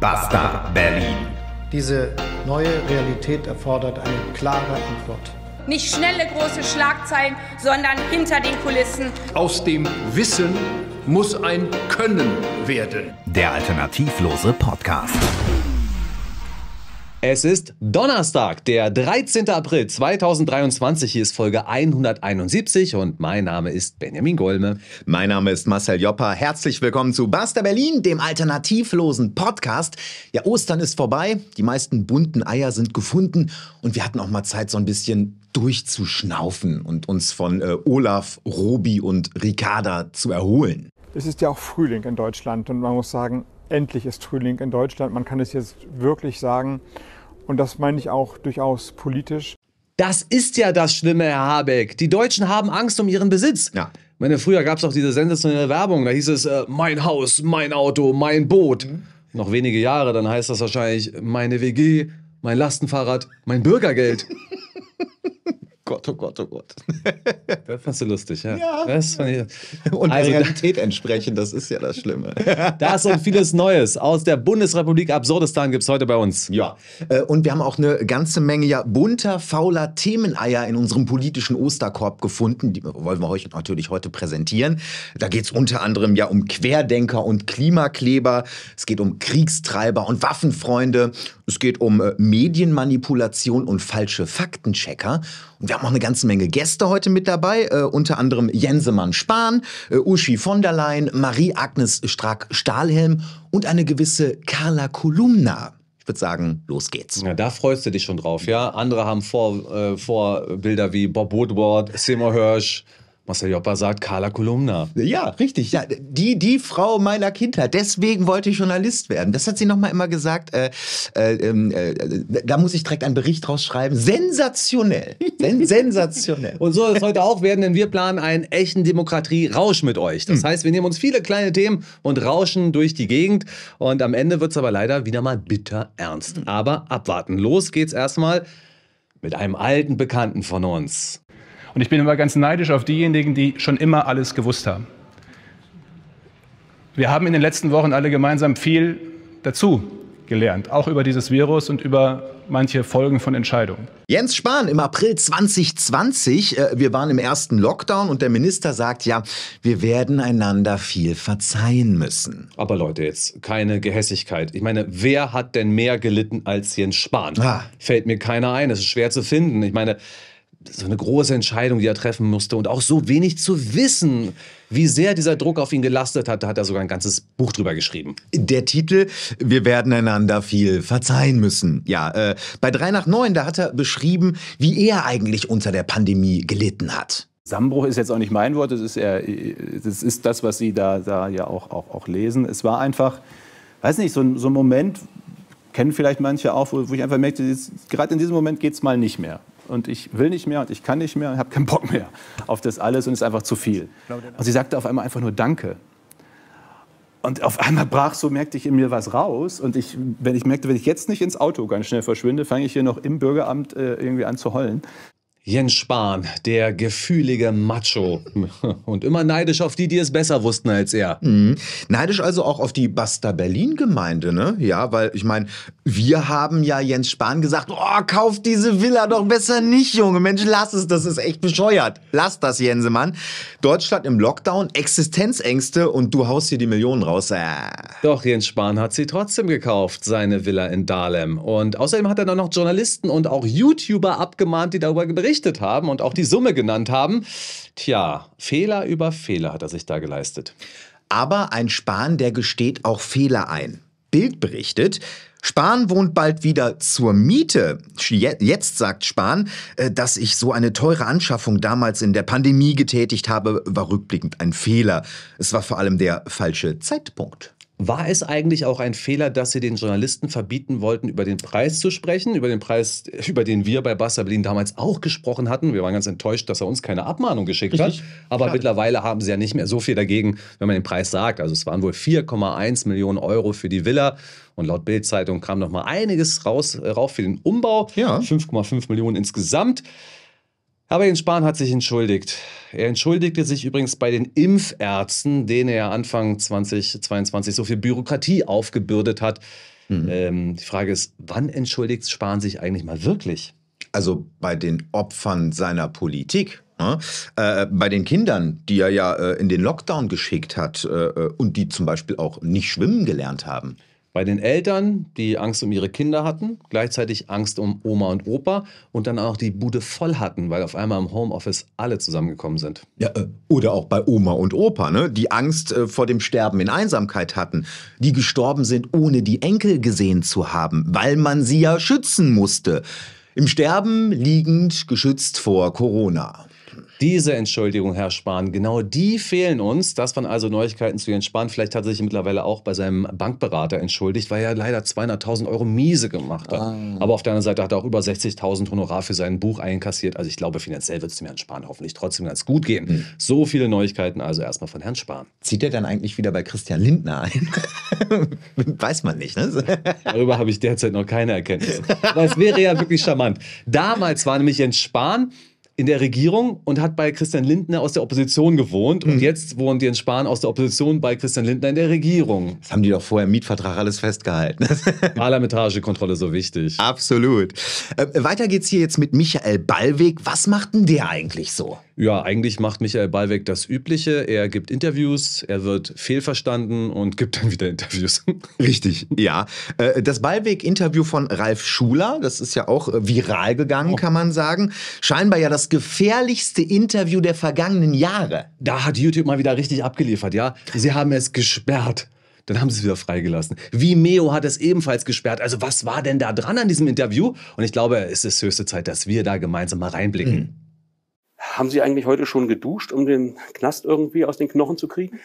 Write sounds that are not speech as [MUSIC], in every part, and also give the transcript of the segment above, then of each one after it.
Basta Berlin. Diese neue Realität erfordert eine klare Antwort. Nicht schnelle große Schlagzeilen, sondern hinter den Kulissen. Aus dem Wissen muss ein Können werden. Der alternativlose Podcast. Es ist Donnerstag, der 13. April 2023. Hier ist Folge 171 und mein Name ist Benjamin Golme. Mein Name ist Marcel Joppa. Herzlich willkommen zu Basta Berlin, dem alternativlosen Podcast. Ja, Ostern ist vorbei, die meisten bunten Eier sind gefunden und wir hatten auch mal Zeit, so ein bisschen durchzuschnaufen und uns von äh, Olaf, Robi und Ricarda zu erholen. Es ist ja auch Frühling in Deutschland und man muss sagen, endlich ist Frühling in Deutschland. Man kann es jetzt wirklich sagen. Und das meine ich auch durchaus politisch. Das ist ja das Schlimme, Herr Habeck. Die Deutschen haben Angst um ihren Besitz. Ja. meine, früher gab es auch diese sensationelle Werbung. Da hieß es, äh, mein Haus, mein Auto, mein Boot. Mhm. Noch wenige Jahre, dann heißt das wahrscheinlich, meine WG, mein Lastenfahrrad, mein Bürgergeld. [LAUGHS] Gott, oh Gott, oh Gott. [LAUGHS] Das fandst du lustig, ja. ja. Das fand ich, und also, der Realität entsprechen, das ist ja das Schlimme. [LAUGHS] Das und vieles Neues aus der Bundesrepublik Absurdistan gibt es heute bei uns. Ja, äh, und wir haben auch eine ganze Menge ja, bunter, fauler Themeneier in unserem politischen Osterkorb gefunden. Die wollen wir euch natürlich heute präsentieren. Da geht es unter anderem ja um Querdenker und Klimakleber. Es geht um Kriegstreiber und Waffenfreunde. Es geht um äh, Medienmanipulation und falsche Faktenchecker. Und wir haben auch eine ganze Menge Gäste heute mit dabei, äh, unter anderem Jensemann Spahn, äh, Uschi von der Leyen, Marie-Agnes Strack-Stahlhelm und eine gewisse Carla Kolumna. Ich würde sagen, los geht's. Ja, da freust du dich schon drauf, ja? Andere haben vor, äh, Vorbilder wie Bob Woodward, Seymour Hirsch, Marcel Joppa sagt Carla Kolumna. Ja, richtig. Ja, die, die Frau meiner Kindheit. Deswegen wollte ich Journalist werden. Das hat sie nochmal immer gesagt. Äh, äh, ähm, äh, da muss ich direkt einen Bericht rausschreiben. Sensationell. Sen [LAUGHS] sensationell. Und so soll es heute auch werden, denn wir planen einen echten Demokratie-Rausch mit euch. Das hm. heißt, wir nehmen uns viele kleine Themen und rauschen durch die Gegend. Und am Ende wird es aber leider wieder mal bitter ernst. Hm. Aber abwarten. Los geht's erstmal mit einem alten Bekannten von uns. Und ich bin immer ganz neidisch auf diejenigen, die schon immer alles gewusst haben. Wir haben in den letzten Wochen alle gemeinsam viel dazu gelernt, auch über dieses Virus und über manche Folgen von Entscheidungen. Jens Spahn im April 2020, äh, wir waren im ersten Lockdown und der Minister sagt ja, wir werden einander viel verzeihen müssen. Aber Leute, jetzt keine Gehässigkeit. Ich meine, wer hat denn mehr gelitten als Jens Spahn? Ah. Fällt mir keiner ein, es ist schwer zu finden. Ich meine, so eine große Entscheidung, die er treffen musste und auch so wenig zu wissen, wie sehr dieser Druck auf ihn gelastet hat. Da hat er sogar ein ganzes Buch drüber geschrieben. Der Titel, wir werden einander viel verzeihen müssen. Ja, äh, bei 3 nach 9, da hat er beschrieben, wie er eigentlich unter der Pandemie gelitten hat. Zusammenbruch ist jetzt auch nicht mein Wort, das ist, eher, das, ist das, was Sie da, da ja auch, auch, auch lesen. Es war einfach, weiß nicht, so ein, so ein Moment, kennen vielleicht manche auch, wo, wo ich einfach merkte, jetzt, gerade in diesem Moment geht es mal nicht mehr und ich will nicht mehr und ich kann nicht mehr und habe keinen Bock mehr auf das alles und es ist einfach zu viel. Und sie sagte auf einmal einfach nur Danke. Und auf einmal brach so, merkte ich in mir was raus. Und ich, wenn ich merkte, wenn ich jetzt nicht ins Auto ganz schnell verschwinde, fange ich hier noch im Bürgeramt äh, irgendwie an zu heulen. Jens Spahn, der gefühlige Macho [LAUGHS] und immer neidisch auf die, die es besser wussten als er. Mhm. Neidisch also auch auf die Basta Berlin Gemeinde, ne? Ja, weil ich meine, wir haben ja Jens Spahn gesagt, oh, kauf diese Villa doch besser nicht, Junge. Mensch, lass es, das ist echt bescheuert. Lass das, Jensemann. Deutschland im Lockdown, Existenzängste und du haust hier die Millionen raus. Äh. Doch Jens Spahn hat sie trotzdem gekauft, seine Villa in Dahlem. Und außerdem hat er dann noch Journalisten und auch YouTuber abgemahnt, die darüber berichten verzichtet haben und auch die Summe genannt haben. Tja, Fehler über Fehler hat er sich da geleistet. Aber ein Spahn, der gesteht auch Fehler ein. Bild berichtet, Spahn wohnt bald wieder zur Miete. Jetzt sagt Spahn, äh, dass ich so eine teure Anschaffung damals in der Pandemie getätigt habe, war rückblickend ein Fehler. Es war vor allem der falsche Zeitpunkt. War es eigentlich auch ein Fehler, dass sie den Journalisten verbieten wollten, über den Preis zu sprechen, über den Preis, [LAUGHS] über den wir bei Barca Berlin damals auch gesprochen hatten? Wir waren ganz enttäuscht, dass er uns keine Abmahnung geschickt Richtig. hat. Aber Klar. mittlerweile haben sie ja nicht mehr so viel dagegen, wenn man den Preis sagt. Also es waren wohl 4,1 Millionen Euro für die Villa. Und laut Bild-Zeitung kam noch mal einiges raus, äh, rauf für den Umbau. Ja. 5,5 Millionen insgesamt. Aber Jens Spahn hat sich entschuldigt. Er entschuldigte sich übrigens bei den Impfärzten, denen er Anfang 2022 so viel Bürokratie aufgebürdet hat. Mhm. Ähm, die Frage ist, wann entschuldigt Spahn sich eigentlich mal wirklich? Also bei den Opfern seiner Politik. Ne? Äh, bei den Kindern, die er ja äh, in den Lockdown geschickt hat äh, äh und die zum Beispiel auch nicht schwimmen gelernt haben. Bei den Eltern, die Angst um ihre Kinder hatten, gleichzeitig Angst um Oma und Opa und dann auch die Bude voll hatten, weil auf einmal im Homeoffice alle zusammengekommen sind. Ja, äh, oder auch bei Oma und Opa, ne? die Angst äh, vor dem Sterben in Einsamkeit hatten, die gestorben sind, ohne die Enkel gesehen zu haben, weil man sie ja schützen musste. Im Sterben liegend geschützt vor Corona. Diese Entschuldigung, Herr Spahn, genau die fehlen uns. Das waren also Neuigkeiten zu Jens Spahn. Vielleicht hat er sich mittlerweile auch bei seinem Bankberater entschuldigt, weil er leider 200.000 Euro miese gemacht hat. Ah. Aber auf der anderen Seite hat er auch über 60.000 Honorar für sein Buch einkassiert. Also ich glaube, finanziell wird es dem Herrn Spahn hoffentlich trotzdem ganz gut gehen. Mhm. So viele Neuigkeiten also erstmal von Herrn Spahn. Zieht er dann eigentlich wieder bei Christian Lindner ein? [LAUGHS] Weiß man nicht. Ne? [LAUGHS] Darüber habe ich derzeit noch keine Erkenntnis. Aber es wäre ja wirklich charmant. Damals war nämlich Jens Spahn in der Regierung und hat bei Christian Lindner aus der Opposition gewohnt. Mhm. Und jetzt wohnt Jens Spahn aus der Opposition bei Christian Lindner in der Regierung. Das haben die doch vorher im Mietvertrag alles festgehalten. [LAUGHS] Parlamentarische Kontrolle so wichtig. Absolut. Äh, weiter geht's hier jetzt mit Michael Ballweg. Was macht denn der eigentlich so? Ja, eigentlich macht Michael Ballweg das Übliche. Er gibt Interviews, er wird fehlverstanden und gibt dann wieder Interviews. [LAUGHS] Richtig, ja. Äh, das Ballweg-Interview von Ralf Schuler, das ist ja auch äh, viral gegangen, oh. kann man sagen. Scheinbar ja das gefährlichste Interview der vergangenen Jahre. Da hat YouTube mal wieder richtig abgeliefert, ja. Sie haben es gesperrt dann haben sie es wieder freigelassen. Vimeo hat es ebenfalls gesperrt. Also was war denn da dran an diesem Interview? Und ich glaube, es ist höchste Zeit, dass wir da gemeinsam mal reinblicken. Mhm. Haben Sie eigentlich heute schon geduscht, um den Knast irgendwie aus den Knochen zu kriegen?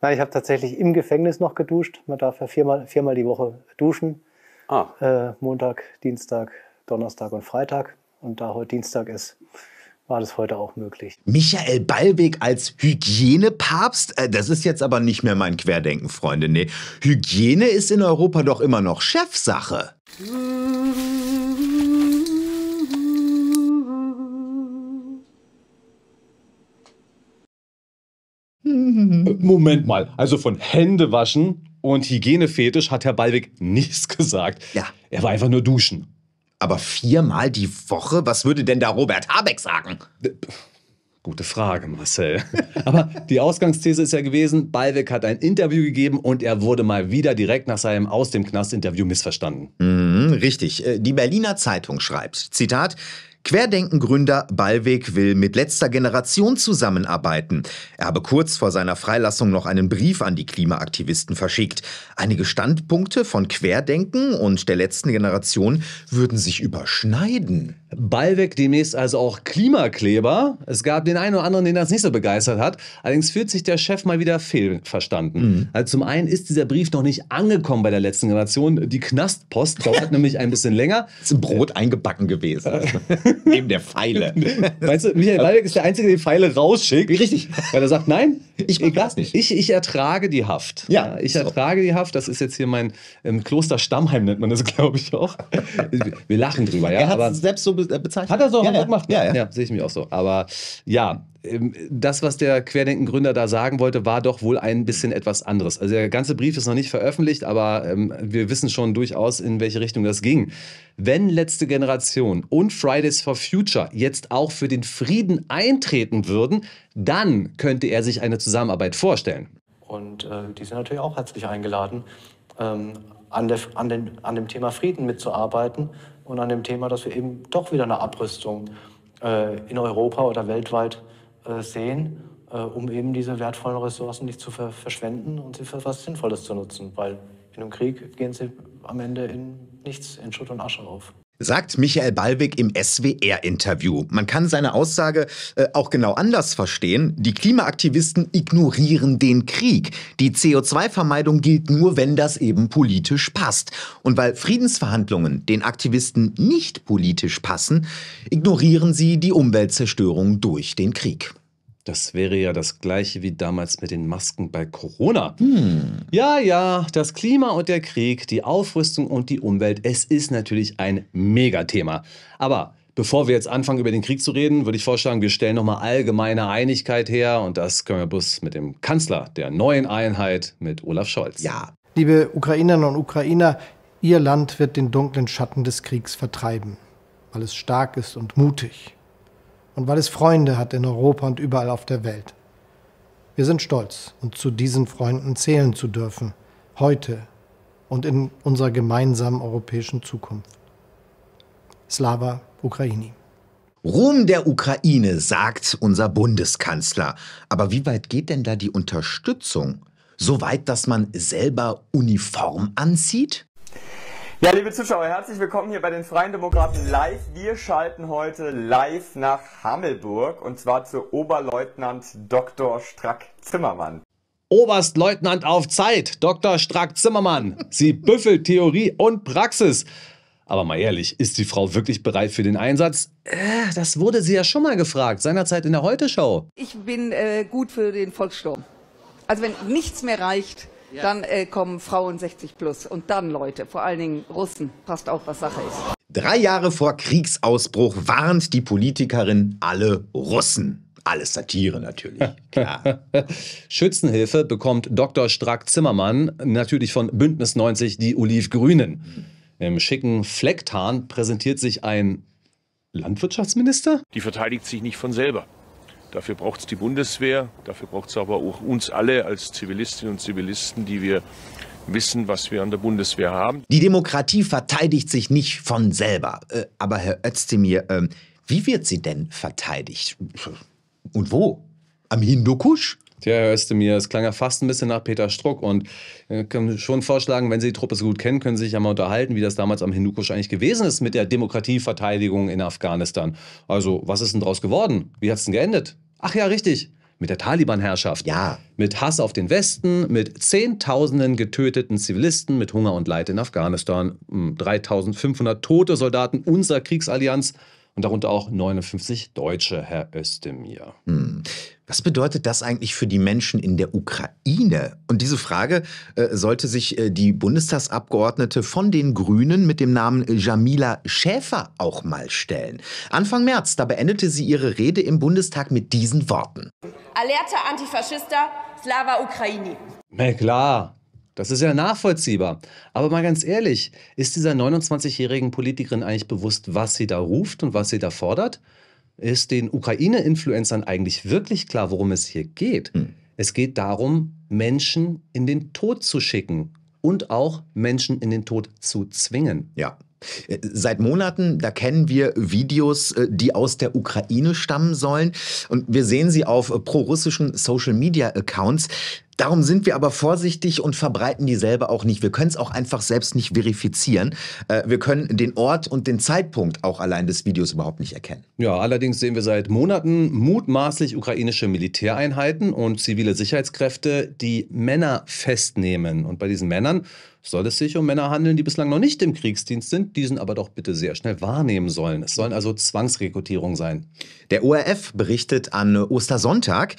Nein, ich habe tatsächlich im Gefängnis noch geduscht. Man darf ja viermal, viermal die Woche duschen. Ah. Äh, Montag, Dienstag, Donnerstag und Freitag. Und da heute Dienstag ist, war das heute auch möglich. Michael Ballweg als Hygienepapst? Äh, das ist jetzt aber nicht mehr mein Querdenken, Freunde. Nee, Hygiene ist in Europa doch immer noch Chefsache. Hm. Äh, Moment mal, also von Händewaschen und Hygienefetisch hat Herr Ballweg nichts gesagt. Ja. Er war einfach nur duschen. Aber viermal die Woche? Was würde denn da Robert Habeck sagen? Äh, gute Frage, Marcel. [LAUGHS] Aber die Ausgangsthese ist ja gewesen, Ballweg hat ein Interview gegeben und er wurde mal wieder direkt nach seinem Aus dem Knast-Interview missverstanden. Mhm, richtig. Äh, die Berliner Zeitung schreibt, Zitat, Querdenken-Gründer Ballweg will mit letzter Generation zusammenarbeiten. Er habe kurz vor seiner Freilassung noch einen Brief an die Klimaaktivisten verschickt. Einige Standpunkte von Querdenken und der letzten Generation würden sich überschneiden. Ballweg demnächst also auch Klimakleber. Es gab den einen oder anderen, den das nicht so begeistert hat. Allerdings fühlt sich der Chef mal wieder fehlverstanden. Mhm. Also zum einen ist dieser Brief noch nicht angekommen bei der letzten Generation. Die Knastpost [LAUGHS] dauert nämlich ein bisschen länger. Das ist Brot eingebacken gewesen. [LAUGHS] Neben der Pfeile. Meinst du, Michael also Ballweg ist der Einzige, der die Pfeile rausschickt? Richtig. Weil er sagt, nein, ich mach das nicht. Ich, ich ertrage die Haft. Ja, ich so. ertrage die Haft. Das ist jetzt hier mein ähm, Kloster Stammheim, nennt man das, glaube ich, auch. [LAUGHS] Wir lachen drüber. Ja? Er hat Aber selbst so äh, bezeichnet. Hat er so, ja, ja. gemacht. Ja, ja. ja sehe ich mich auch so. Aber ja, ähm, das, was der Querdenken-Gründer da sagen wollte, war doch wohl ein bisschen etwas anderes. Also der ganze Brief ist noch nicht veröffentlicht, aber ähm, wir wissen schon durchaus, in welche Richtung das ging. Wenn letzte Generation und Fridays for Future jetzt auch für den Frieden eintreten würden, dann könnte er sich eine Zusammenarbeit vorstellen. Und äh, die sind natürlich auch herzlich eingeladen, ähm, an, der, an, den, an dem Thema Frieden mitzuarbeiten und an dem Thema, dass wir eben doch wieder eine Abrüstung äh, in Europa oder weltweit äh, sehen, äh, um eben diese wertvollen Ressourcen nicht zu ver verschwenden und sie für was Sinnvolles zu nutzen. Weil in einem Krieg gehen sie am Ende in nichts, in Schutt und Asche auf sagt Michael Ballweg im SWR-Interview. Man kann seine Aussage äh, auch genau anders verstehen. Die Klimaaktivisten ignorieren den Krieg. Die CO2-Vermeidung gilt nur, wenn das eben politisch passt. Und weil Friedensverhandlungen den Aktivisten nicht politisch passen, ignorieren sie die Umweltzerstörung durch den Krieg. Das wäre ja das gleiche wie damals mit den Masken bei Corona. Hm. Ja, ja, das Klima und der Krieg, die Aufrüstung und die Umwelt, es ist natürlich ein Megathema. Aber bevor wir jetzt anfangen, über den Krieg zu reden, würde ich vorschlagen, wir stellen nochmal allgemeine Einigkeit her. Und das können wir bloß mit dem Kanzler der neuen Einheit, mit Olaf Scholz. Ja. Liebe Ukrainerinnen und Ukrainer, Ihr Land wird den dunklen Schatten des Kriegs vertreiben, weil es stark ist und mutig und weil es Freunde hat in Europa und überall auf der Welt. Wir sind stolz, uns zu diesen Freunden zählen zu dürfen, heute und in unserer gemeinsamen europäischen Zukunft. Slava Ukraini. Ruhm der Ukraine, sagt unser Bundeskanzler. Aber wie weit geht denn da die Unterstützung? So weit, dass man selber Uniform anzieht? Ja, liebe Zuschauer, herzlich willkommen hier bei den Freien Demokraten live. Wir schalten heute live nach Hammelburg und zwar zu Oberleutnant Dr. Strack-Zimmermann. Oberstleutnant auf Zeit, Dr. Strack-Zimmermann. Sie büffelt Theorie und Praxis. Aber mal ehrlich, ist die Frau wirklich bereit für den Einsatz? Äh, das wurde sie ja schon mal gefragt, seinerzeit in der Heute-Show. Ich bin äh, gut für den Volkssturm. Also wenn nichts mehr reicht, ja. Dann äh, kommen Frauen 60 plus und dann Leute, vor allen Dingen Russen, passt auch, was Sache ist. Drei Jahre vor Kriegsausbruch warnt die Politikerin alle Russen. Alles Satire natürlich, [LAUGHS] klar. Schützenhilfe bekommt Dr. Strack-Zimmermann natürlich von Bündnis 90 die Olivgrünen. Hm. Im schicken Flecktarn präsentiert sich ein Landwirtschaftsminister? Die verteidigt sich nicht von selber. Dafür braucht es die Bundeswehr, dafür braucht es aber auch uns alle als Zivilistinnen und Zivilisten, die wir wissen, was wir an der Bundeswehr haben. Die Demokratie verteidigt sich nicht von selber. Äh, aber Herr Özdemir, ähm, wie wird sie denn verteidigt? Und wo? Am Hindukusch? der hörste mir. Es klang ja fast ein bisschen nach Peter Struck und ich äh, kann schon vorschlagen, wenn Sie die Truppe so gut kennen, können Sie sich ja mal unterhalten, wie das damals am Hindukusch eigentlich gewesen ist mit der Demokratieverteidigung in Afghanistan. Also, was ist denn draus geworden? Wie hat es denn geendet? Ach ja, richtig mit der Taliban-Herrschaft. Ja. Mit Hass auf den Westen, mit Zehntausenden getöteten Zivilisten, mit Hunger und Leid in Afghanistan, 3500 hm, tote Soldaten unserer Kriegsallianz und darunter auch 59 Deutsche, Herr Özdemir. Hm. Was bedeutet das eigentlich für die Menschen in der Ukraine? Und diese Frage äh, sollte sich äh, die Bundestagsabgeordnete von den Grünen mit dem Namen Jamila Schäfer auch mal stellen. Anfang März, da beendete sie ihre Rede im Bundestag mit diesen Worten. Alerta Antifaschista, Slava Ukraini. Na klar, das ist ja nachvollziehbar. Aber mal ganz ehrlich, ist dieser 29-jährigen Politikerin eigentlich bewusst, was sie da ruft und was sie da fordert? ist den Ukraine-Influencern eigentlich wirklich klar, worum es hier geht. Hm. Es geht darum, Menschen in den Tod zu schicken und auch Menschen in den Tod zu zwingen. Ja. Äh, seit Monaten, da kennen wir Videos, äh, die aus der Ukraine stammen sollen. Und wir sehen sie auf äh, prorussischen Social-Media-Accounts. Darum sind wir aber vorsichtig und verbreiten die selber auch nicht. Wir können es auch einfach selbst nicht verifizieren. Äh, wir können den Ort und den Zeitpunkt auch allein des Videos überhaupt nicht erkennen. Ja, allerdings sehen wir seit Monaten mutmaßlich ukrainische Militäreinheiten und zivile Sicherheitskräfte, die Männer festnehmen. Und bei diesen Männern soll es sich um Männer handeln, die bislang noch nicht im Kriegsdienst sind, diesen aber doch bitte sehr schnell wahrnehmen sollen. Es sollen also Zwangsrekrutierungen sein. Der ORF berichtet an Ostersonntag,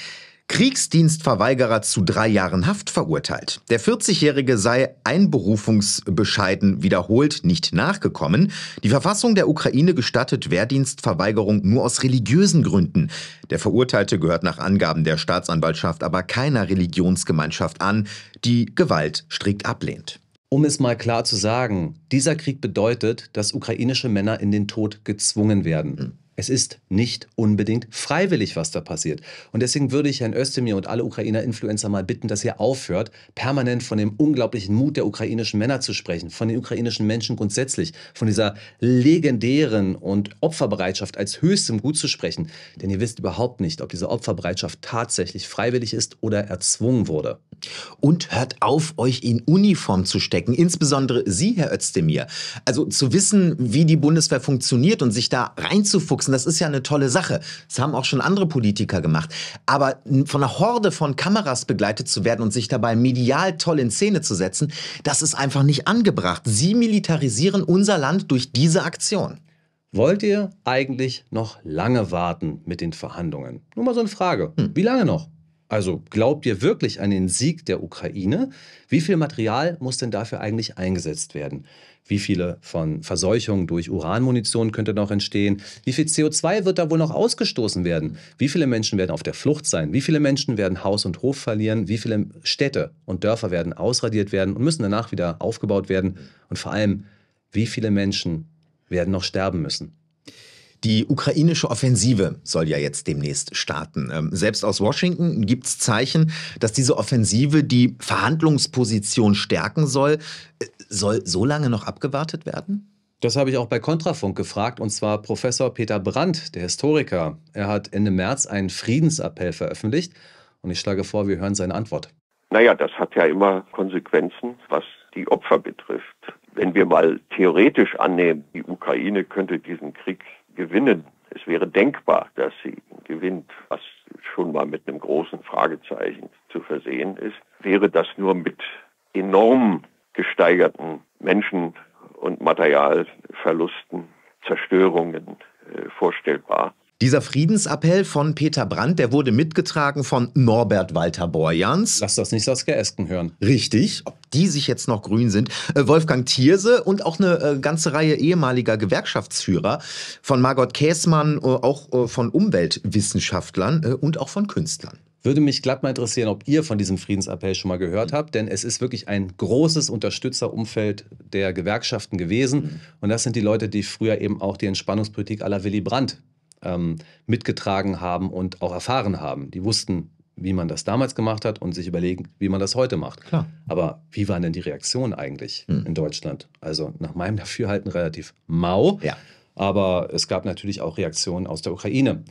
Kriegsdienstverweigerer zu drei Jahren Haft verurteilt. Der 40-Jährige sei Einberufungsbescheiden wiederholt nicht nachgekommen. Die Verfassung der Ukraine gestattet Wehrdienstverweigerung nur aus religiösen Gründen. Der Verurteilte gehört nach Angaben der Staatsanwaltschaft aber keiner Religionsgemeinschaft an, die Gewalt strikt ablehnt. Um es mal klar zu sagen, dieser Krieg bedeutet, dass ukrainische Männer in den Tod gezwungen werden. Hm. Es ist nicht unbedingt freiwillig, was da passiert. Und deswegen würde ich Herrn Özdemir und alle Ukrainer Influencer mal bitten, dass ihr aufhört, permanent von dem unglaublichen Mut der ukrainischen Männer zu sprechen, von den ukrainischen Menschen grundsätzlich, von dieser legendären und Opferbereitschaft als höchstem Gut zu sprechen. Denn ihr wisst überhaupt nicht, ob diese Opferbereitschaft tatsächlich freiwillig ist oder erzwungen wurde. Und hört auf, euch in Uniform zu stecken, insbesondere Sie, Herr Özdemir. Also zu wissen, wie die Bundeswehr funktioniert und sich da reinzufuchsen, reinfuchsen, das ist ja eine tolle Sache. Das haben auch schon andere Politiker gemacht. Aber von einer Horde von Kameras begleitet zu werden und sich dabei medial toll in Szene zu setzen, das ist einfach nicht angebracht. Sie militarisieren unser Land durch diese Aktion. Wollt ihr eigentlich noch lange warten mit den Verhandlungen? Nur mal so eine Frage. Hm. Wie lange noch? Also glaubt ihr wirklich an den Sieg der Ukraine? Wie viel Material muss denn dafür eigentlich eingesetzt werden? Wie viele von Verseuchungen durch Uranmunition könnte noch entstehen? Wie viel CO2 wird da wohl noch ausgestoßen werden? Wie viele Menschen werden auf der Flucht sein? Wie viele Menschen werden Haus und Hof verlieren? Wie viele Städte und Dörfer werden ausradiert werden und müssen danach wieder aufgebaut werden? Und vor allem, wie viele Menschen werden noch sterben müssen? Die ukrainische Offensive soll ja jetzt demnächst starten. Ähm, selbst aus Washington gibt es Zeichen, dass diese Offensive die Verhandlungsposition stärken soll. Äh, soll so lange noch abgewartet werden? Das habe ich auch bei Kontrafunk gefragt, und zwar Professor Peter Brandt, der Historiker. Er hat Ende März einen Friedensappell veröffentlicht, und ich schlage vor, wir hören seine Antwort. Naja, das hat ja immer Konsequenzen, was die Opfer betrifft. Wenn wir mal theoretisch annehmen, die Ukraine könnte diesen Krieg gewinnen. Es wäre denkbar, dass sie gewinnt, was schon mal mit einem großen Fragezeichen zu versehen ist. Wäre das nur mit enorm gesteigerten Menschen- und Materialverlusten, Zerstörungen äh, vorstellbar. Dieser Friedensappell von Peter Brandt, der wurde mitgetragen von Norbert Walter Borjans. Lass das nicht Saskia Esken hören. Richtig, ob die sich jetzt noch grün sind. Äh, Wolfgang Thierse und auch eine äh, ganze Reihe ehemaliger Gewerkschaftsführer von Margot Käßmann, äh, auch von Umweltwissenschaftlern und auch von Künstlern. Würde mich glatt mal interessieren, ob ihr von diesem Friedensappell schon mal gehört habt, denn es ist wirklich ein großes Unterstützerumfeld der Gewerkschaften gewesen. Mhm. Und das sind die Leute, die früher eben auch die Entspannungspolitik aller Willy Brandt ähm, mitgetragen haben und auch erfahren haben. Die wussten, wie man das damals gemacht hat und sich überlegen, wie man das heute macht. Klar. Aber wie waren denn die Reaktionen eigentlich hm. in Deutschland? Also nach meinem [LAUGHS] Dafürhalten relativ mau. Ja. Aber es gab natürlich auch Reaktionen aus der Ukraine.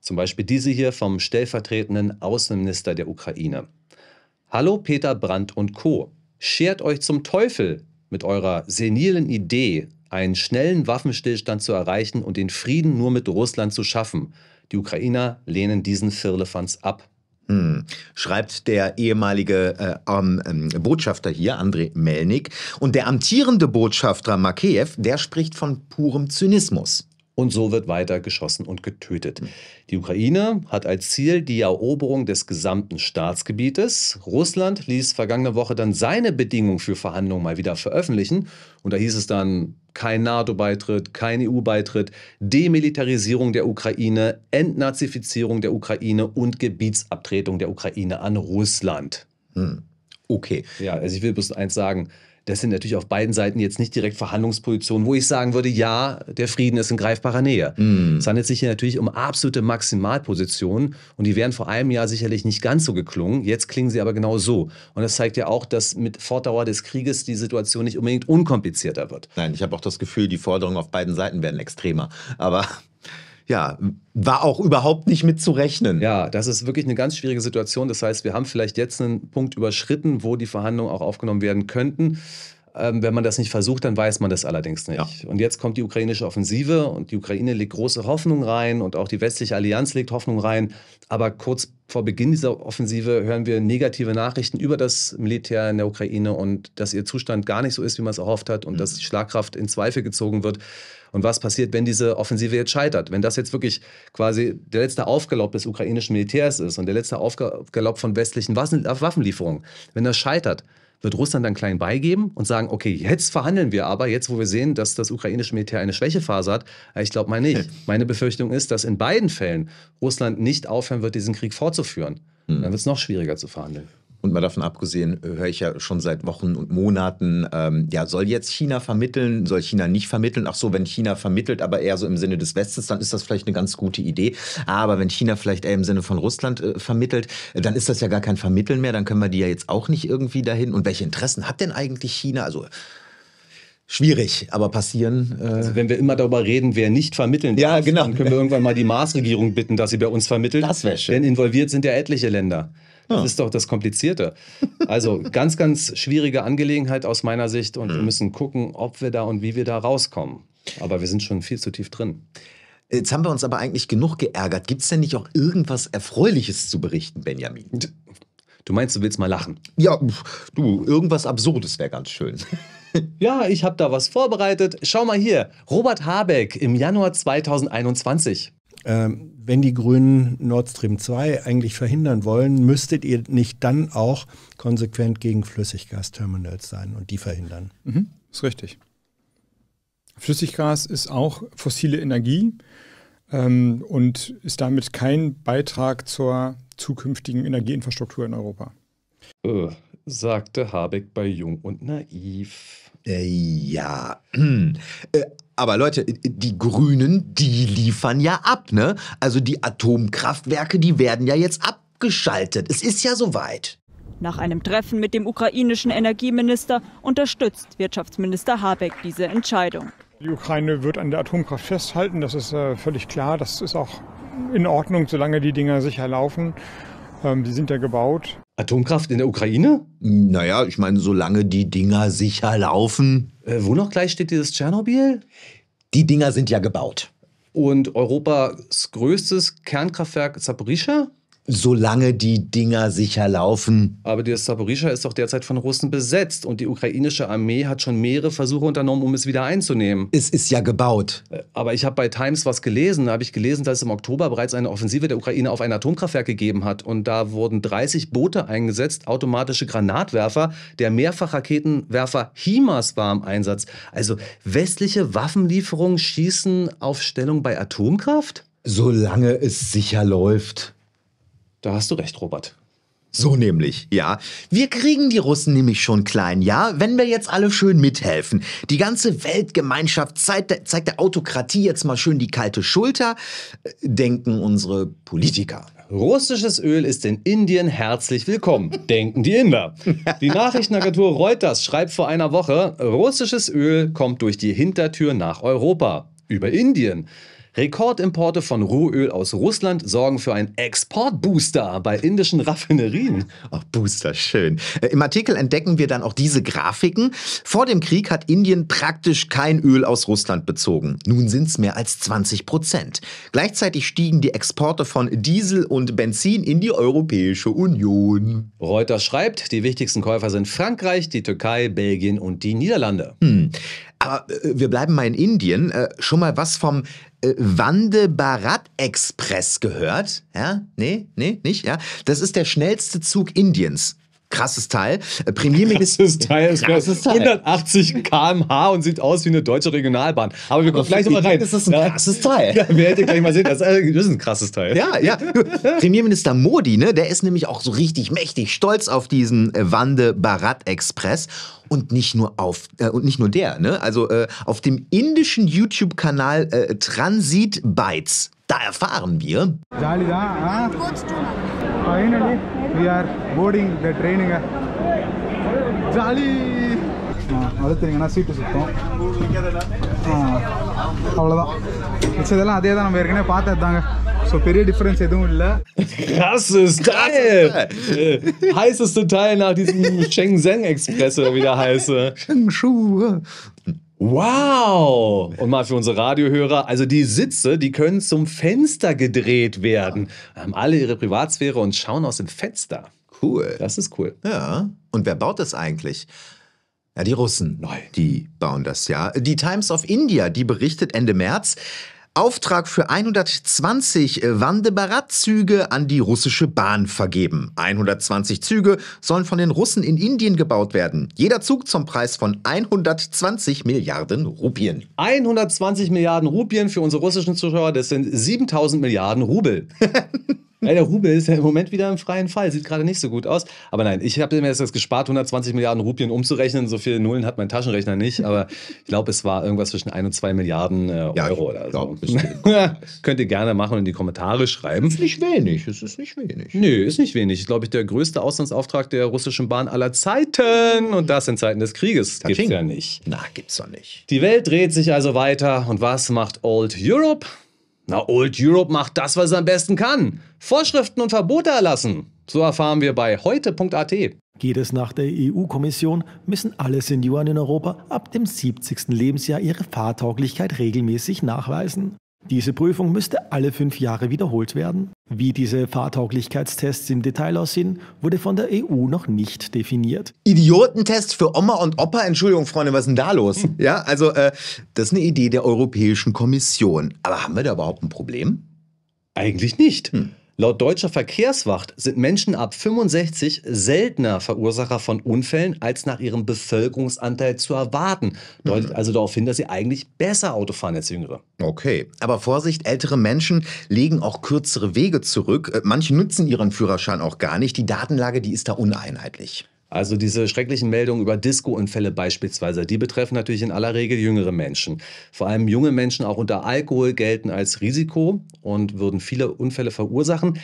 Zum Beispiel diese hier vom stellvertretenden Außenminister der Ukraine. Hallo Peter Brandt und Co. Schert euch zum Teufel mit eurer senilen Idee, einen schnellen Waffenstillstand zu erreichen und den Frieden nur mit Russland zu schaffen. Die Ukrainer lehnen diesen Firlefanz ab. Hm. Schreibt der ehemalige äh, ähm, Botschafter hier, André Melnik. Und der amtierende Botschafter Makeyev, der spricht von purem Zynismus und so wird weiter geschossen und getötet. Hm. Die Ukraine hat als Ziel die Eroberung des gesamten Staatsgebietes. Russland ließ vergangene Woche dann seine Bedingungen für Verhandlungen mal wieder veröffentlichen. Und da hieß es dann kein NATO-Beitritt, kein EU-Beitritt, Demilitarisierung der Ukraine, Entnazifizierung der Ukraine und Gebietsabtretung der Ukraine an Russland. Hm. Okay. Ja, also ich will bloß eins sagen. Das sind natürlich auf beiden Seiten jetzt nicht direkt Verhandlungspositionen, wo ich sagen würde, ja, der Frieden ist in greifbarer Nähe. Mm. Es handelt sich hier natürlich um absolute Maximalpositionen und die wären vor einem Jahr sicherlich nicht ganz so geklungen. Jetzt klingen sie aber genau so. Und das zeigt ja auch, dass mit Fortdauer des Krieges die Situation nicht unbedingt unkomplizierter wird. Nein, ich habe auch das Gefühl, die Forderungen auf beiden Seiten werden extremer. Aber ja, war auch überhaupt nicht mit zu rechnen. Ja, das ist wirklich eine ganz schwierige Situation. Das heißt, wir haben vielleicht jetzt einen Punkt überschritten, wo die Verhandlungen auch aufgenommen werden könnten. Ähm, wenn man das nicht versucht, dann weiß man das allerdings nicht. Ja. Und jetzt kommt die ukrainische Offensive und die Ukraine legt große Hoffnung rein und auch die westliche Allianz legt Hoffnung rein. Aber kurz vor Beginn dieser Offensive hören wir negative Nachrichten über das Militär in der Ukraine und dass ihr Zustand gar nicht so ist, wie man es erhofft hat und mhm. dass die Schlagkraft in Zweifel gezogen wird. Und was passiert, wenn diese Offensive jetzt scheitert? Wenn das jetzt wirklich quasi der letzte Aufgelaub des ukrainischen Militärs ist und der letzte Aufgelaub von westlichen äh, Waffenlieferungen, wenn das scheitert, wird Russland dann klein beigeben und sagen, okay, jetzt verhandeln wir aber, jetzt wo wir sehen, dass das ukrainische Militär eine Schwächephase hat, äh, ich glaube mal nicht. Hm. Meine Befürchtung ist, dass in beiden Fällen Russland nicht aufhören wird, diesen Krieg fortzuführen. Hm. Dann wird es noch schwieriger zu verhandeln. Und mal davon abgesehen, äh, höre ich ja schon seit Wochen und Monaten, ähm, ja, soll jetzt China vermitteln, soll China nicht vermitteln? Ach so, wenn China vermittelt, aber eher so im Sinne des Westens, dann ist das vielleicht eine ganz gute Idee. Aber wenn China vielleicht eher im Sinne von Russland äh, vermittelt, äh, dann ist das ja gar kein Vermitteln mehr, dann können wir die ja jetzt auch nicht irgendwie dahin. Und welche Interessen hat denn eigentlich China? Also, Schwierig, aber passieren. Äh also wenn wir immer darüber reden, wer nicht vermitteln ja, darf, genau. dann können wir irgendwann mal die Mars-Regierung bitten, dass sie bei uns vermittelt. Das wäre schön. Denn involviert sind ja etliche Länder. Das ja. Ah. ist doch das Komplizierte. Also ganz, ganz schwierige Angelegenheit aus meiner Sicht und mhm. wir hm. müssen gucken, ob wir da und wie wir da rauskommen. Aber wir sind schon viel zu tief drin. Jetzt haben wir uns aber eigentlich genug geärgert. Gibt es denn nicht auch irgendwas Erfreuliches zu berichten, Benjamin? Du meinst, du willst mal lachen? Ja, du, irgendwas Absurdes wäre ganz schön. [LAUGHS] Ja, ich habe da was vorbereitet. Schau mal hier, Robert Habeck im Januar 2021. Ähm, wenn die Grünen Nord Stream 2 eigentlich verhindern wollen, müsstet ihr nicht dann auch konsequent gegen Flüssiggasterminals sein und die verhindern. Mhm, ist richtig. Flüssiggas ist auch fossile Energie ähm, und ist damit kein Beitrag zur zukünftigen Energieinfrastruktur in Europa. Öh, sagte Habeck bei Jung und Naiv. Äh, ja. Hm. Äh, aber Leute, die Grünen, die liefern ja ab, ne? Also die Atomkraftwerke, die werden ja jetzt abgeschaltet. Es ist ja soweit. Nach einem Treffen mit dem ukrainischen Energieminister unterstützt Wirtschaftsminister Habeck diese Entscheidung. Die Ukraine wird an der Atomkraft festhalten, das ist äh, völlig klar. Das ist auch in Ordnung, solange die Dinger sicher laufen. Ähm, die sind ja gebaut. Atomkraft in der Ukraine? Naja, ich meine, solange die Dinger sicher laufen. Äh, wo noch gleich steht dieses Tschernobyl? Die Dinger sind ja gebaut. Und Europas größtes Kernkraftwerk Zaporizhia? solange die Dinger sicher laufen. Aber die Saporischa ist doch derzeit von Russen besetzt und die ukrainische Armee hat schon mehrere Versuche unternommen, um es wieder einzunehmen. Es ist ja gebaut. Äh, aber ich habe bei Times was gelesen, da habe ich gelesen, dass es im Oktober bereits eine Offensive der Ukraine auf ein Atomkraftwerk gegeben hat und da wurden 30 Boote eingesetzt, automatische Granatwerfer, der Mehrfachraketenwerfer HIMAS war im Einsatz. Also westliche Waffenlieferungen schießen auf Stellung bei Atomkraft? Solange es sicher läuft. Da hast du recht, Robert. So nämlich, ja. Wir kriegen die Russen nämlich schon klein, ja, wenn wir jetzt alle schön mithelfen. Die ganze Weltgemeinschaft zeigt der, zeigt der Autokratie jetzt mal schön die kalte Schulter, äh, denken unsere Politiker. Russisches Öl ist in Indien herzlich willkommen, [LAUGHS] denken die Inder. Die Nachrichtenagentur Reuters schreibt vor einer Woche, russisches Öl kommt durch die Hintertür nach Europa über Indien. Rekordimporte von Rohöl aus Russland sorgen für einen Exportbooster bei indischen Raffinerien. Ach, Booster, schön. Äh, Im Artikel entdecken wir dann auch diese Grafiken. Vor dem Krieg hat Indien praktisch kein Öl aus Russland bezogen. Nun sind es mehr als 20 Prozent. Gleichzeitig stiegen die Exporte von Diesel und Benzin in die Europäische Union. Reuters schreibt, die wichtigsten Käufer sind Frankreich, die Türkei, Belgien und die Niederlande. Hm. Aber äh, wir bleiben mal in Indien. Äh, schon mal was vom äh, Wande Bharat Express gehört? Ja? Nee, nee, nicht, ja? Das ist der schnellste Zug Indiens krasses Teil. Äh, Premierminister. Krasses Teil. Es krasses 180 km/h und sieht aus wie eine deutsche Regionalbahn. Aber wir kommen gleich nochmal rein. Das Ist ein ja. krasses Teil? Ja, wer hätte gleich mal sehen, äh, das ist ein krasses Teil. Ja, ja. Premierminister Modi, ne, der ist nämlich auch so richtig mächtig stolz auf diesen äh, Wande Barat Express. Und nicht nur auf äh, und nicht nur der, ne? Also äh, auf dem indischen YouTube-Kanal äh, Transit Bytes da erfahren wir. Finally, ah. ah, we are boarding the training. Jolly! Ah, அழுத்துறீங்கன்னா சீட்டு சுத்தம் அவ்வளோதான் மிச்சதெல்லாம் அதே தான் நம்ம ஏற்கனவே பார்த்தது தாங்க So, பெரிய டிஃபரன்ஸ் எதுவும் இல்ல krasses Teil heißeste Teil nach diesem Shenzhen Express oder wie der heiße Wow! Und mal für unsere Radiohörer, also die Sitze, die können zum Fenster gedreht werden. Ja. Haben alle ihre Privatsphäre und schauen aus dem Fenster. Cool. Das ist cool. Ja. Und wer baut das eigentlich? Ja, die Russen. Neu. Die bauen das ja. Die Times of India, die berichtet Ende März, Auftrag für 120 äh, Wandebarat-Züge an die russische Bahn vergeben. 120 Züge sollen von den Russen in Indien gebaut werden. Jeder Zug zum Preis von 120 Milliarden Rupien. 120 Milliarden Rupien für unsere russischen Zuschauer, das sind 7000 Milliarden Rubel. [LAUGHS] Ey, der Rubel ist ja im Moment wieder im freien Fall. Sieht gerade nicht so gut aus. Aber nein, ich habe mir jetzt das gespart, 120 Milliarden Rupien umzurechnen. So viele Nullen hat mein Taschenrechner nicht. Aber ich glaube, es war irgendwas zwischen 1 und 2 Milliarden äh, ja, Euro oder so. [LAUGHS] Könnt ihr gerne machen und in die Kommentare schreiben. Es ist nicht wenig. Es ist nicht wenig. Nö, ist nicht wenig. Ich glaube, ich der größte Auslandsauftrag der russischen Bahn aller Zeiten. Und das in Zeiten des Krieges. Taching. Gibt's ja nicht. Na, gibt's doch nicht. Die Welt dreht sich also weiter. Und was macht Old Europe? Na, Old Europe macht das, was es am besten kann. Vorschriften und Verbote erlassen. So erfahren wir bei heute.at. Geht es nach der EU-Kommission, müssen alle Senioren in Europa ab dem 70. Lebensjahr ihre Fahrtauglichkeit regelmäßig nachweisen. Diese Prüfung müsste alle fünf Jahre wiederholt werden. Wie diese Fahrtauglichkeitstests im Detail aussehen, wurde von der EU noch nicht definiert. Idiotentest für Oma und Opa? Entschuldigung, Freunde, was ist denn da los? Hm. Ja, also äh, das ist eine Idee der Europäischen Kommission. Aber haben wir da überhaupt ein Problem? Eigentlich nicht. Hm. Laut deutscher Verkehrswacht sind Menschen ab 65 seltener Verursacher von Unfällen, als nach ihrem Bevölkerungsanteil zu erwarten. Deutet mhm. also darauf hin, dass sie eigentlich besser Auto fahren als Jüngere. Okay, aber Vorsicht, ältere Menschen legen auch kürzere Wege zurück. Äh, manche nutzen ihren Führerschein auch gar nicht. Die Datenlage, die ist da uneinheitlich. Also diese schrecklichen Meldungen über Disco-Unfälle beispielsweise, die betreffen natürlich in aller Regel jüngere Menschen. Vor allem junge Menschen auch unter Alkohol gelten als Risiko und würden viele Unfälle verursachen.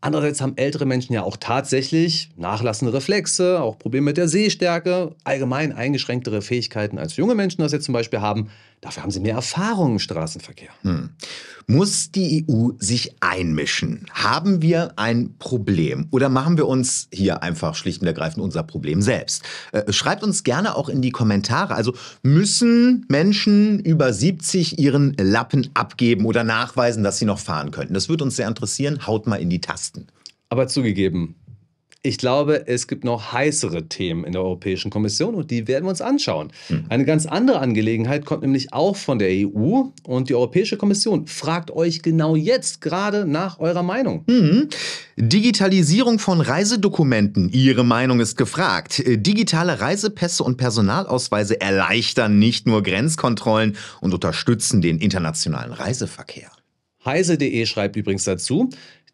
Andererseits haben ältere Menschen ja auch tatsächlich nachlassende Reflexe, auch Probleme mit der Sehstärke, allgemein eingeschränktere Fähigkeiten als junge Menschen das jetzt zum Beispiel haben. Dafür haben sie mehr Erfahrung im Straßenverkehr. Hm. Muss die EU sich einmischen? Haben wir ein Problem oder machen wir uns hier einfach schlicht und ergreifend unser Problem selbst? Äh, schreibt uns gerne auch in die Kommentare. Also müssen Menschen über 70 ihren Lappen abgeben oder nachweisen, dass sie noch fahren könnten? Das würde uns sehr interessieren. Haut mal in die Tasten. Aber zugegeben, ich glaube, es gibt noch heißere Themen in der Europäischen Kommission und die werden wir uns anschauen. Hm. Eine ganz andere Angelegenheit kommt nämlich auch von der EU und die Europäische Kommission fragt euch genau jetzt gerade nach eurer Meinung. Mhm. Digitalisierung von Reisedokumenten. Ihre Meinung ist gefragt. Digitale Reisepässe und Personalausweise erleichtern nicht nur Grenzkontrollen und unterstützen den internationalen Reiseverkehr. Heise.de schreibt übrigens dazu,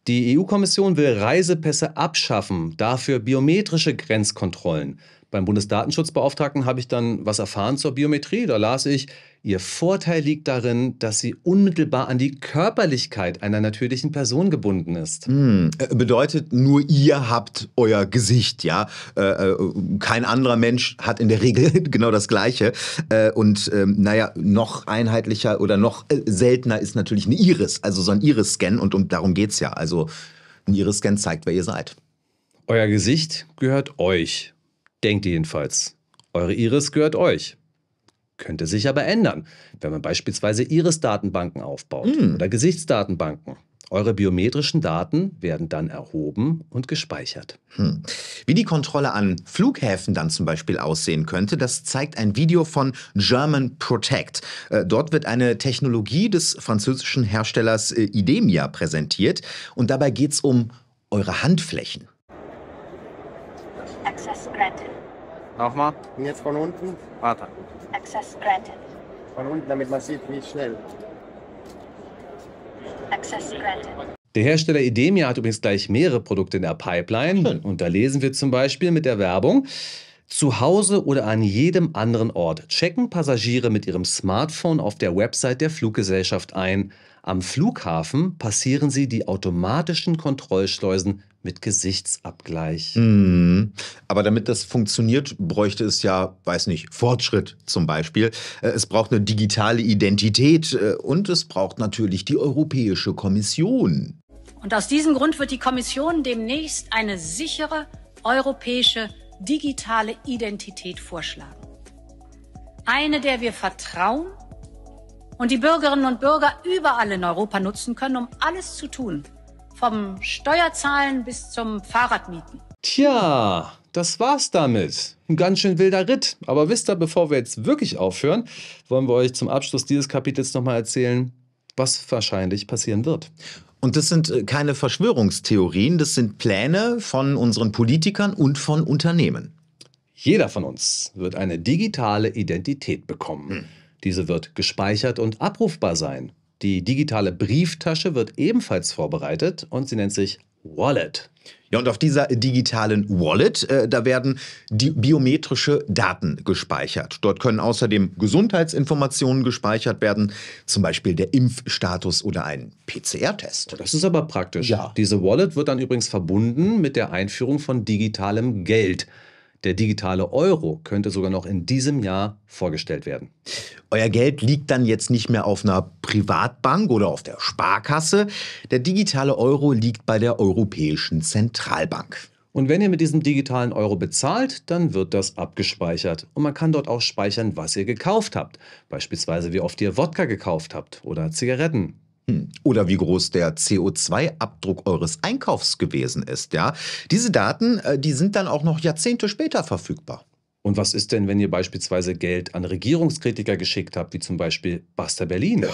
die EU-Kommission will Reisepässe abschaffen, dafür biometrische Grenzkontrollen. Beim Bundesdatenschutzbeauftragten habe ich dann was erfahren zur Biometrie. Da las ich, ihr Vorteil liegt darin, dass sie unmittelbar an die Körperlichkeit einer natürlichen Person gebunden ist. Hm. Äh, bedeutet, nur ihr habt euer Gesicht, ja. Äh, äh kein anderer Mensch hat in der Regel [LAUGHS] genau das Gleiche. Äh, und ähm, naja, noch einheitlicher oder noch äh, seltener ist natürlich eine Iris, also so ein Iris-Scan. Und um, darum geht es ja. Also ein Iris-Scan zeigt, wer ihr seid. Euer Gesicht gehört euch. Denkt ihr jedenfalls. Eure Iris gehört euch. Könnte sich aber ändern, wenn man beispielsweise Iris-Datenbanken aufbaut mm. oder Gesichtsdatenbanken. Eure biometrischen Daten werden dann erhoben und gespeichert. Hm. Wie die Kontrolle an Flughäfen dann zum Beispiel aussehen könnte, das zeigt ein Video von German Protect. Äh, dort wird eine Technologie des französischen Herstellers äh, Idemia präsentiert und dabei geht es um eure Handflächen. Access granted. Nochmal. Und jetzt von unten. Warte. Access granted. Von unten, damit man sieht, wie schnell. Access granted. Der Hersteller Edemia hat übrigens gleich mehrere Produkte in der Pipeline. Schön. Und da lesen wir zum Beispiel mit der Werbung. Zu Hause oder an jedem anderen Ort checken Passagiere mit ihrem Smartphone auf der Website der Fluggesellschaft ein. Am Flughafen passieren sie die automatischen Kontrollschleusen mit Gesichtsabgleich. Mhm. Aber damit das funktioniert, bräuchte es ja, weiß nicht, Fortschritt zum Beispiel. Äh, es braucht eine digitale Identität äh, und es braucht natürlich die Europäische Kommission. Und aus diesem Grund wird die Kommission demnächst eine sichere europäische digitale Identität vorschlagen. Eine, der wir vertrauen und die Bürgerinnen und Bürger überall in Europa nutzen können, um alles zu tun, vom Steuerzahlen bis zum Fahrradmieten. Tja, das war's damit. Ein ganz schön wilder Ritt. Aber wisst ihr, bevor wir jetzt wirklich aufhören, wollen wir euch zum Abschluss dieses Kapitels nochmal erzählen, was wahrscheinlich passieren wird. Und das sind äh, keine Verschwörungstheorien, das sind Pläne von unseren Politikern und von Unternehmen. Jeder von uns wird eine digitale Identität bekommen. Hm. Diese wird gespeichert und abrufbar sein. Die digitale Brieftasche wird ebenfalls vorbereitet und sie nennt sich Wallet. Ja, und auf dieser digitalen Wallet, äh, da werden die biometrische Daten gespeichert. Dort können außerdem Gesundheitsinformationen gespeichert werden, zum Beispiel der Impfstatus oder ein PCR-Test. Oh, das ist aber praktisch. Ja. Diese Wallet wird dann übrigens verbunden mit der Einführung von digitalem Geld. Der digitale Euro könnte sogar noch in diesem Jahr vorgestellt werden. Euer Geld liegt dann jetzt nicht mehr auf einer Privatbank oder auf der Sparkasse. Der digitale Euro liegt bei der Europäischen Zentralbank. Und wenn ihr mit diesem digitalen Euro bezahlt, dann wird das abgespeichert. Und man kann dort auch speichern, was ihr gekauft habt. Beispielsweise, wie oft ihr Wodka gekauft habt oder Zigaretten. Hm. Oder wie groß der CO2-Abdruck eures Einkaufs gewesen ist. Ja? Diese Daten, äh, die sind dann auch noch Jahrzehnte später verfügbar. Und was ist denn, wenn ihr beispielsweise Geld an Regierungskritiker geschickt habt, wie zum Beispiel Basta Berlin?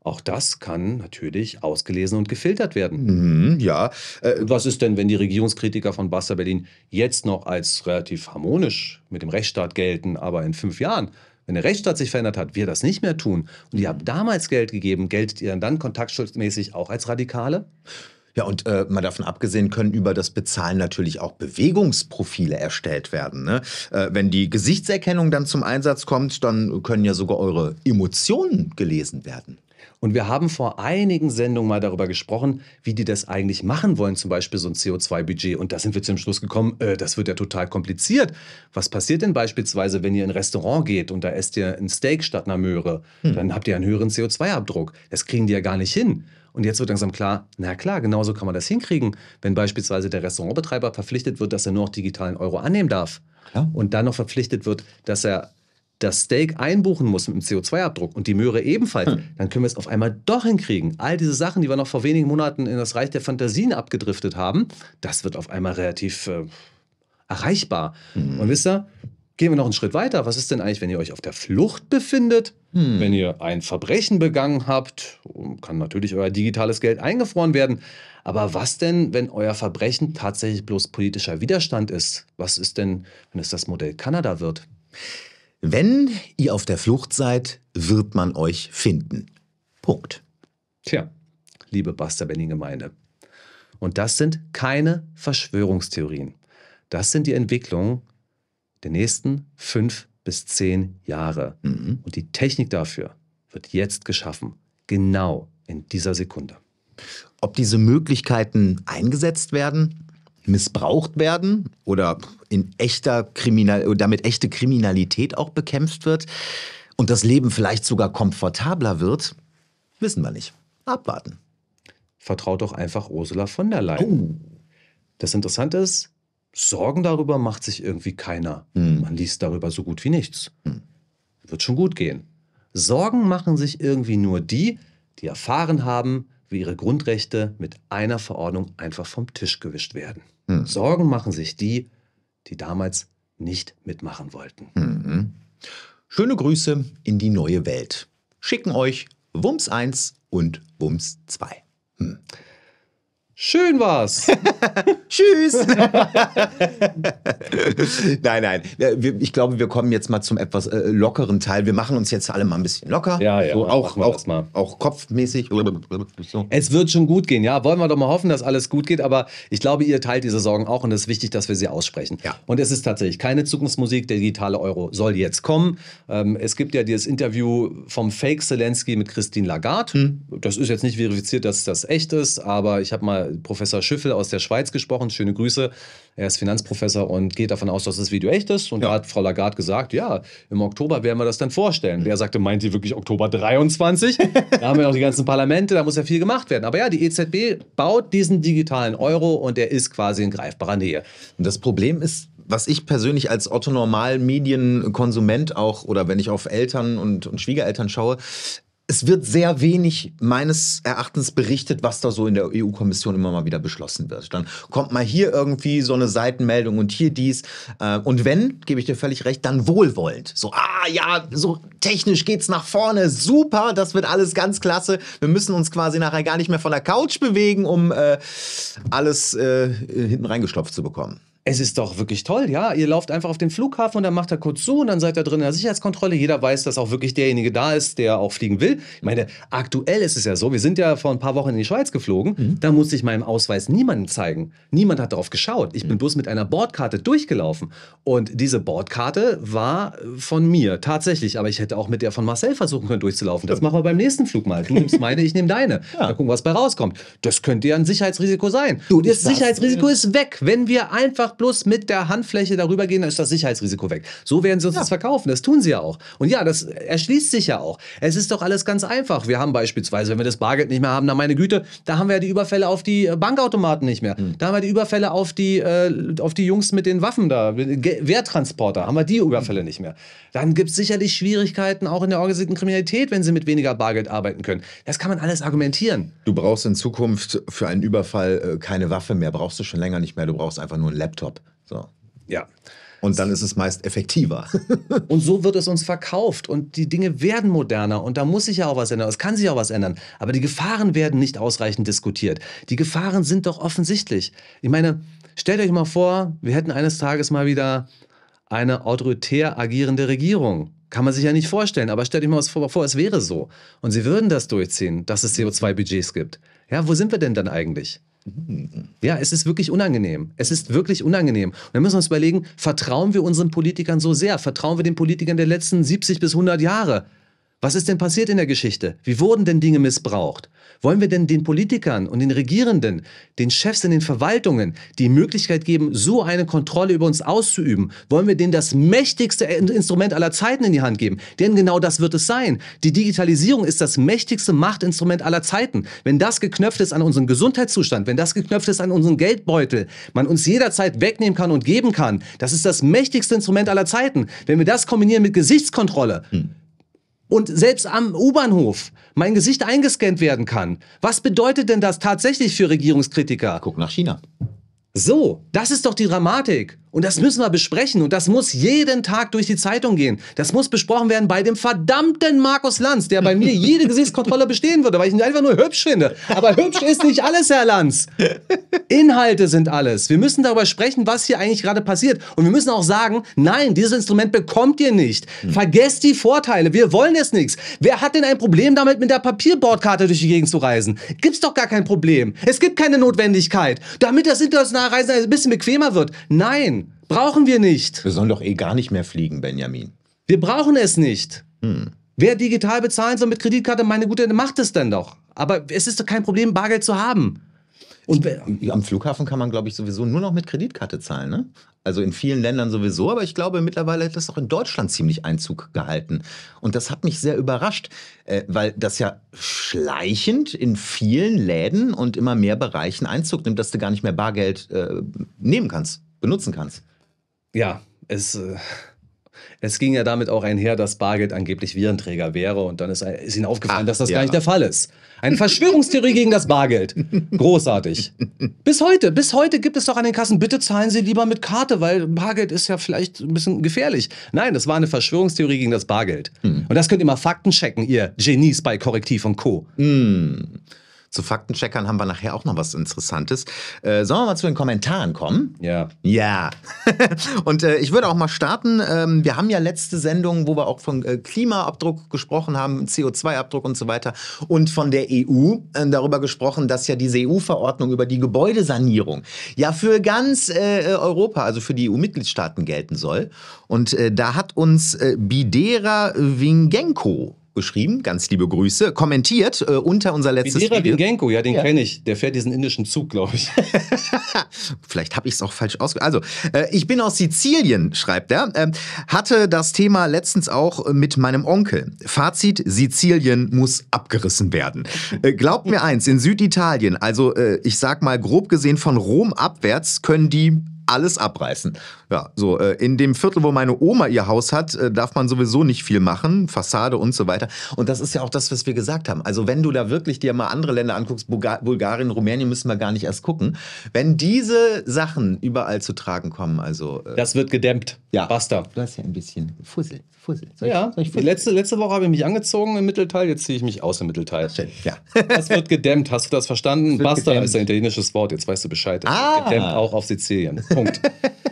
Auch das kann natürlich ausgelesen und gefiltert werden. Mhm, ja. Äh, was ist denn, wenn die Regierungskritiker von Basta Berlin jetzt noch als relativ harmonisch mit dem Rechtsstaat gelten, aber in fünf Jahren wenn der Rechtsstaat sich verändert hat, wir das nicht mehr tun und ihr habt mhm. damals Geld gegeben, geltet ihr dann kontaktschutzmäßig auch als Radikale? Ja, und äh, mal davon abgesehen können über das Bezahlen natürlich auch Bewegungsprofile erstellt werden. Ne? Äh, wenn die Gesichtserkennung dann zum Einsatz kommt, dann können ja sogar eure Emotionen gelesen werden. Und wir haben vor einigen Sendungen mal darüber gesprochen, wie die das eigentlich machen wollen, zum Beispiel so ein CO2-Budget. Und da sind wir zum Schluss gekommen, äh, das wird ja total kompliziert. Was passiert denn beispielsweise, wenn ihr in ein Restaurant geht und da esst ihr ein Steak statt einer Möhre? Hm. Dann habt ihr einen höheren CO2-Abdruck. Das kriegen die ja gar nicht hin. Und jetzt wird langsam klar, na klar, genauso kann man das hinkriegen, wenn beispielsweise der Restaurantbetreiber verpflichtet wird, dass er nur noch digitalen Euro annehmen darf. Klar. Und dann noch verpflichtet wird, dass er das Steak einbuchen muss mit dem CO2-Abdruck und die Möhre ebenfalls, hm. dann können wir es auf einmal doch hinkriegen. All diese Sachen, die wir noch vor wenigen Monaten in das Reich der Fantasien abgedriftet haben, das wird auf einmal relativ äh, erreichbar. Hm. Und wisst ihr, gehen wir noch einen Schritt weiter. Was ist denn eigentlich, wenn ihr euch auf der Flucht befindet? Hm. Wenn ihr ein Verbrechen begangen habt, kann natürlich euer digitales Geld eingefroren werden. Aber was denn, wenn euer Verbrechen tatsächlich bloß politischer Widerstand ist? Was ist denn, wenn es das Modell Kanada wird? Wenn ihr auf der Flucht seid, wird man euch finden. Punkt. Tja, liebe Buster Benning Gemeinde. Und das sind keine Verschwörungstheorien. Das sind die Entwicklungen der nächsten fünf bis zehn Jahre. Mhm. Und die Technik dafür wird jetzt geschaffen. Genau in dieser Sekunde. Ob diese Möglichkeiten eingesetzt werden, missbraucht werden oder in echter Kriminal damit echte Kriminalität auch bekämpft wird und das Leben vielleicht sogar komfortabler wird, wissen wir nicht. Abwarten. Vertraut doch einfach Ursula von der Leyen. Oh. Das Interessante ist, Sorgen darüber macht sich irgendwie keiner. Hm. Man liest darüber so gut wie nichts. Hm. Wird schon gut gehen. Sorgen machen sich irgendwie nur die, die erfahren haben, wie ihre Grundrechte mit einer Verordnung einfach vom Tisch gewischt werden. Hm. Sorgen machen sich die, die damals nicht mitmachen wollten. Mhm. Schöne Grüße in die neue Welt. Schicken euch Wumms 1 und Wumms 2. Hm. Schön war's. [LAUGHS] Tschüss. [LAUGHS] nein, nein. Ich glaube, wir kommen jetzt mal zum etwas äh, lockeren Teil. Wir machen uns jetzt alle mal ein bisschen locker. Ja, ja. So, auch, auch, mal. auch kopfmäßig. So. Es wird schon gut gehen, ja. Wollen wir doch mal hoffen, dass alles gut geht. Aber ich glaube, ihr teilt diese Sorgen auch und es ist wichtig, dass wir sie aussprechen. Ja. Und es ist tatsächlich keine Zukunftsmusik. Der digitale Euro soll jetzt kommen. Ähm, es gibt ja dieses Interview vom Fake Zelensky mit Christine Lagarde. Hm. Das ist jetzt nicht verifiziert, dass das echt ist, aber ich habe mal Professor Schüffel aus der Schweiz gesprochen. Schöne Grüße. Er ist Finanzprofessor und geht davon aus, dass das Video echt ist. Und ja. da hat Frau Lagarde gesagt, ja, im Oktober werden wir das dann vorstellen. Der sagte, meint ihr wirklich Oktober 23? [LAUGHS] da haben wir noch die ganzen Parlamente, da muss ja viel gemacht werden. Aber ja, die EZB baut diesen digitalen Euro und der ist quasi in greifbarer Nähe. Und das Problem ist, was ich persönlich als Otto Normal Medienkonsument auch oder wenn ich auf Eltern und, und Schwiegereltern schaue, es wird sehr wenig meines Erachtens berichtet, was da so in der EU-Kommission immer mal wieder beschlossen wird. Dann kommt mal hier irgendwie so eine Seitenmeldung und hier dies. Äh, und wenn, gebe ich dir völlig recht, dann wohlwollend. So, ah ja, so technisch geht's nach vorne, super, das wird alles ganz klasse. Wir müssen uns quasi nachher gar nicht mehr von der Couch bewegen, um äh, alles äh, hinten reingestopft zu bekommen es ist doch wirklich toll, ja. Ihr lauft einfach auf den Flughafen und dann macht er kurz zu und dann seid ihr drin in der Sicherheitskontrolle. Jeder weiß, dass auch wirklich derjenige da ist, der auch fliegen will. Ich meine, aktuell ist es ja so, wir sind ja vor ein paar Wochen in die Schweiz geflogen. Mhm. Da musste ich meinem Ausweis niemandem zeigen. Niemand hat darauf geschaut. Ich mhm. bin bloß mit einer Bordkarte durchgelaufen. Und diese Bordkarte war von mir, tatsächlich. Aber ich hätte auch mit der von Marcel versuchen können, durchzulaufen. Das machen wir beim nächsten Flug mal. Du [LAUGHS] nimmst meine, ich nehme deine. Ja. Mal gucken, was bei rauskommt. Das könnte ja ein Sicherheitsrisiko sein. Du, das Sicherheitsrisiko ist weg, wenn wir einfach einfach bloß mit der Handfläche darüber gehen, dann ist das Sicherheitsrisiko weg. So werden sie uns ja. das verkaufen. Das tun sie ja auch. Und ja, das erschließt sich ja auch. Es ist doch alles ganz einfach. Wir haben beispielsweise, wenn wir das Bargeld nicht mehr haben, na meine Güte, da haben wir ja die Überfälle auf die äh, Bankautomaten nicht mehr. Hm. Da haben wir die Überfälle auf die, äh, auf die Jungs mit den Waffen da, Wehrtransporter, haben wir die Überfälle hm. nicht mehr. Dann gibt es sicherlich Schwierigkeiten auch in der organisierten Kriminalität, wenn sie mit weniger Bargeld arbeiten können. Das kann man alles argumentieren. Du brauchst in Zukunft für einen Überfall äh, keine Waffe mehr, brauchst du schon länger nicht mehr. Du brauchst einfach nur einen Laptop Laptop. So. Ja. Und dann ist es meist effektiver. [LAUGHS] und so wird es uns verkauft und die Dinge werden moderner und da muss sich ja auch was ändern, es kann sich auch was ändern. Aber die Gefahren werden nicht ausreichend diskutiert. Die Gefahren sind doch offensichtlich. Ich meine, stellt euch mal vor, wir hätten eines Tages mal wieder eine autoritär agierende Regierung. Kann man sich ja nicht vorstellen, aber stellt euch mal vor, es wäre so. Und sie würden das durchziehen, dass es CO2-Budgets gibt. Ja, wo sind wir denn dann eigentlich? Ja, es ist wirklich unangenehm. Es ist wirklich unangenehm. Und dann müssen wir uns überlegen, vertrauen wir unseren Politikern so sehr? Vertrauen wir den Politikern der letzten 70 bis 100 Jahre? Was ist denn passiert in der Geschichte? Wie wurden denn Dinge missbraucht? Wollen wir denn den Politikern und den Regierenden, den Chefs in den Verwaltungen die Möglichkeit geben, so eine Kontrolle über uns auszuüben? Wollen wir denen das mächtigste Instrument aller Zeiten in die Hand geben? Denn genau das wird es sein. Die Digitalisierung ist das mächtigste Machtinstrument aller Zeiten. Wenn das geknöpft ist an unseren Gesundheitszustand, wenn das geknöpft ist an unseren Geldbeutel, man uns jederzeit wegnehmen kann und geben kann, das ist das mächtigste Instrument aller Zeiten. Wenn wir das kombinieren mit Gesichtskontrolle, hm und selbst am U-Bahnhof mein Gesicht eingescannt werden kann. Was bedeutet denn das tatsächlich für Regierungskritiker? Guck nach China. So, das ist doch die Dramatik. Und das müssen wir besprechen. Und das muss jeden Tag durch die Zeitung gehen. Das muss besprochen werden bei dem verdammten Markus Lanz, der bei mir [LAUGHS] jede Gesichtskontrolle bestehen würde, weil ich ihn einfach nur hübsch finde. Aber hübsch ist nicht alles, Herr Lanz. Inhalte sind alles. Wir müssen darüber sprechen, was hier eigentlich gerade passiert. Und wir müssen auch sagen, nein, dieses Instrument bekommt ihr nicht. Hm. Vergesst die Vorteile. Wir wollen es nichts. Wer hat denn ein Problem damit, mit der Papierbordkarte durch die Gegend zu reisen? Gibt's doch gar kein Problem. Es gibt keine Notwendigkeit. Damit das internationale Reisen ein bisschen bequemer wird. Nein. Brauchen wir nicht. Wir sollen doch eh gar nicht mehr fliegen, Benjamin. Wir brauchen es nicht. Hm. Wer digital bezahlen soll mit Kreditkarte, meine Güte, macht es denn doch. Aber es ist doch kein Problem, Bargeld zu haben. Und ich, am Flughafen kann man, glaube ich, sowieso nur noch mit Kreditkarte zahlen. Ne? Also in vielen Ländern sowieso, aber ich glaube, mittlerweile hat das auch in Deutschland ziemlich Einzug gehalten. Und das hat mich sehr überrascht, äh, weil das ja schleichend in vielen Läden und immer mehr Bereichen Einzug nimmt, dass du gar nicht mehr Bargeld äh, nehmen kannst, benutzen kannst ja, es, äh, es ging ja damit auch einher, dass Bargeld angeblich Virenträger wäre. Und dann ist, ist ihnen aufgefallen, Ach, dass das ja. gar nicht der Fall ist. Eine Verschwörungstheorie gegen das Bargeld. Großartig. bis heute, bis heute gibt es doch an den Kassen, bitte zahlen Sie lieber mit Karte, weil Bargeld ist ja vielleicht ein bisschen gefährlich. Nein, das war eine Verschwörungstheorie gegen das Bargeld. Hm. Und das könnt ihr mal Fakten checken, ihr Genies bei Korrektiv und Co. Hm. Zu Faktencheckern haben wir nachher auch noch was Interessantes. Äh, sollen wir mal zu den Kommentaren kommen? Ja. Ja. [LAUGHS] und äh, ich würde auch mal starten. Ähm, wir haben ja letzte Sendung, wo wir auch von äh, Klimaabdruck gesprochen haben, CO2-Abdruck und so weiter. Und von der EU äh, darüber gesprochen, dass ja diese EU-Verordnung über die Gebäudesanierung ja für ganz äh, Europa, also für die EU-Mitgliedstaaten gelten soll. Und äh, da hat uns Bidera Wingenko geschrieben, ganz liebe Grüße, kommentiert äh, unter unser letztes Videra Video. Bingenko, ja, den ja. kenne ich. Der fährt diesen indischen Zug, glaube ich. [LAUGHS] Vielleicht habe ich es auch falsch ausgesprochen. Also, äh, ich bin aus Sizilien, schreibt er. Äh, hatte das Thema letztens auch mit meinem Onkel. Fazit, Sizilien muss abgerissen werden. Äh, glaubt mir eins, in Süditalien, also äh, ich sag mal grob gesehen von Rom abwärts, können die alles abreißen. Ja, so äh, in dem Viertel, wo meine Oma ihr Haus hat, äh, darf man sowieso nicht viel machen, Fassade und so weiter. Und das ist ja auch das, was wir gesagt haben. Also wenn du da wirklich dir mal andere Länder anguckst, Bulgar Bulgarien, Rumänien, müssen wir gar nicht erst gucken. Wenn diese Sachen überall zu tragen kommen, also äh, das wird gedämmt. Ja, basta. Du hast ja ein bisschen Fussel. Fussel. Soll ja, ich, soll ich Fussel? Letzte, letzte Woche habe ich mich angezogen im Mittelteil, jetzt ziehe ich mich aus im Mittelteil. Schön, ja. Das wird gedämmt, hast du das verstanden? Basta gedämmt. ist ein italienisches Wort, jetzt weißt du Bescheid. Ah. Gedämmt auch auf Sizilien. Punkt.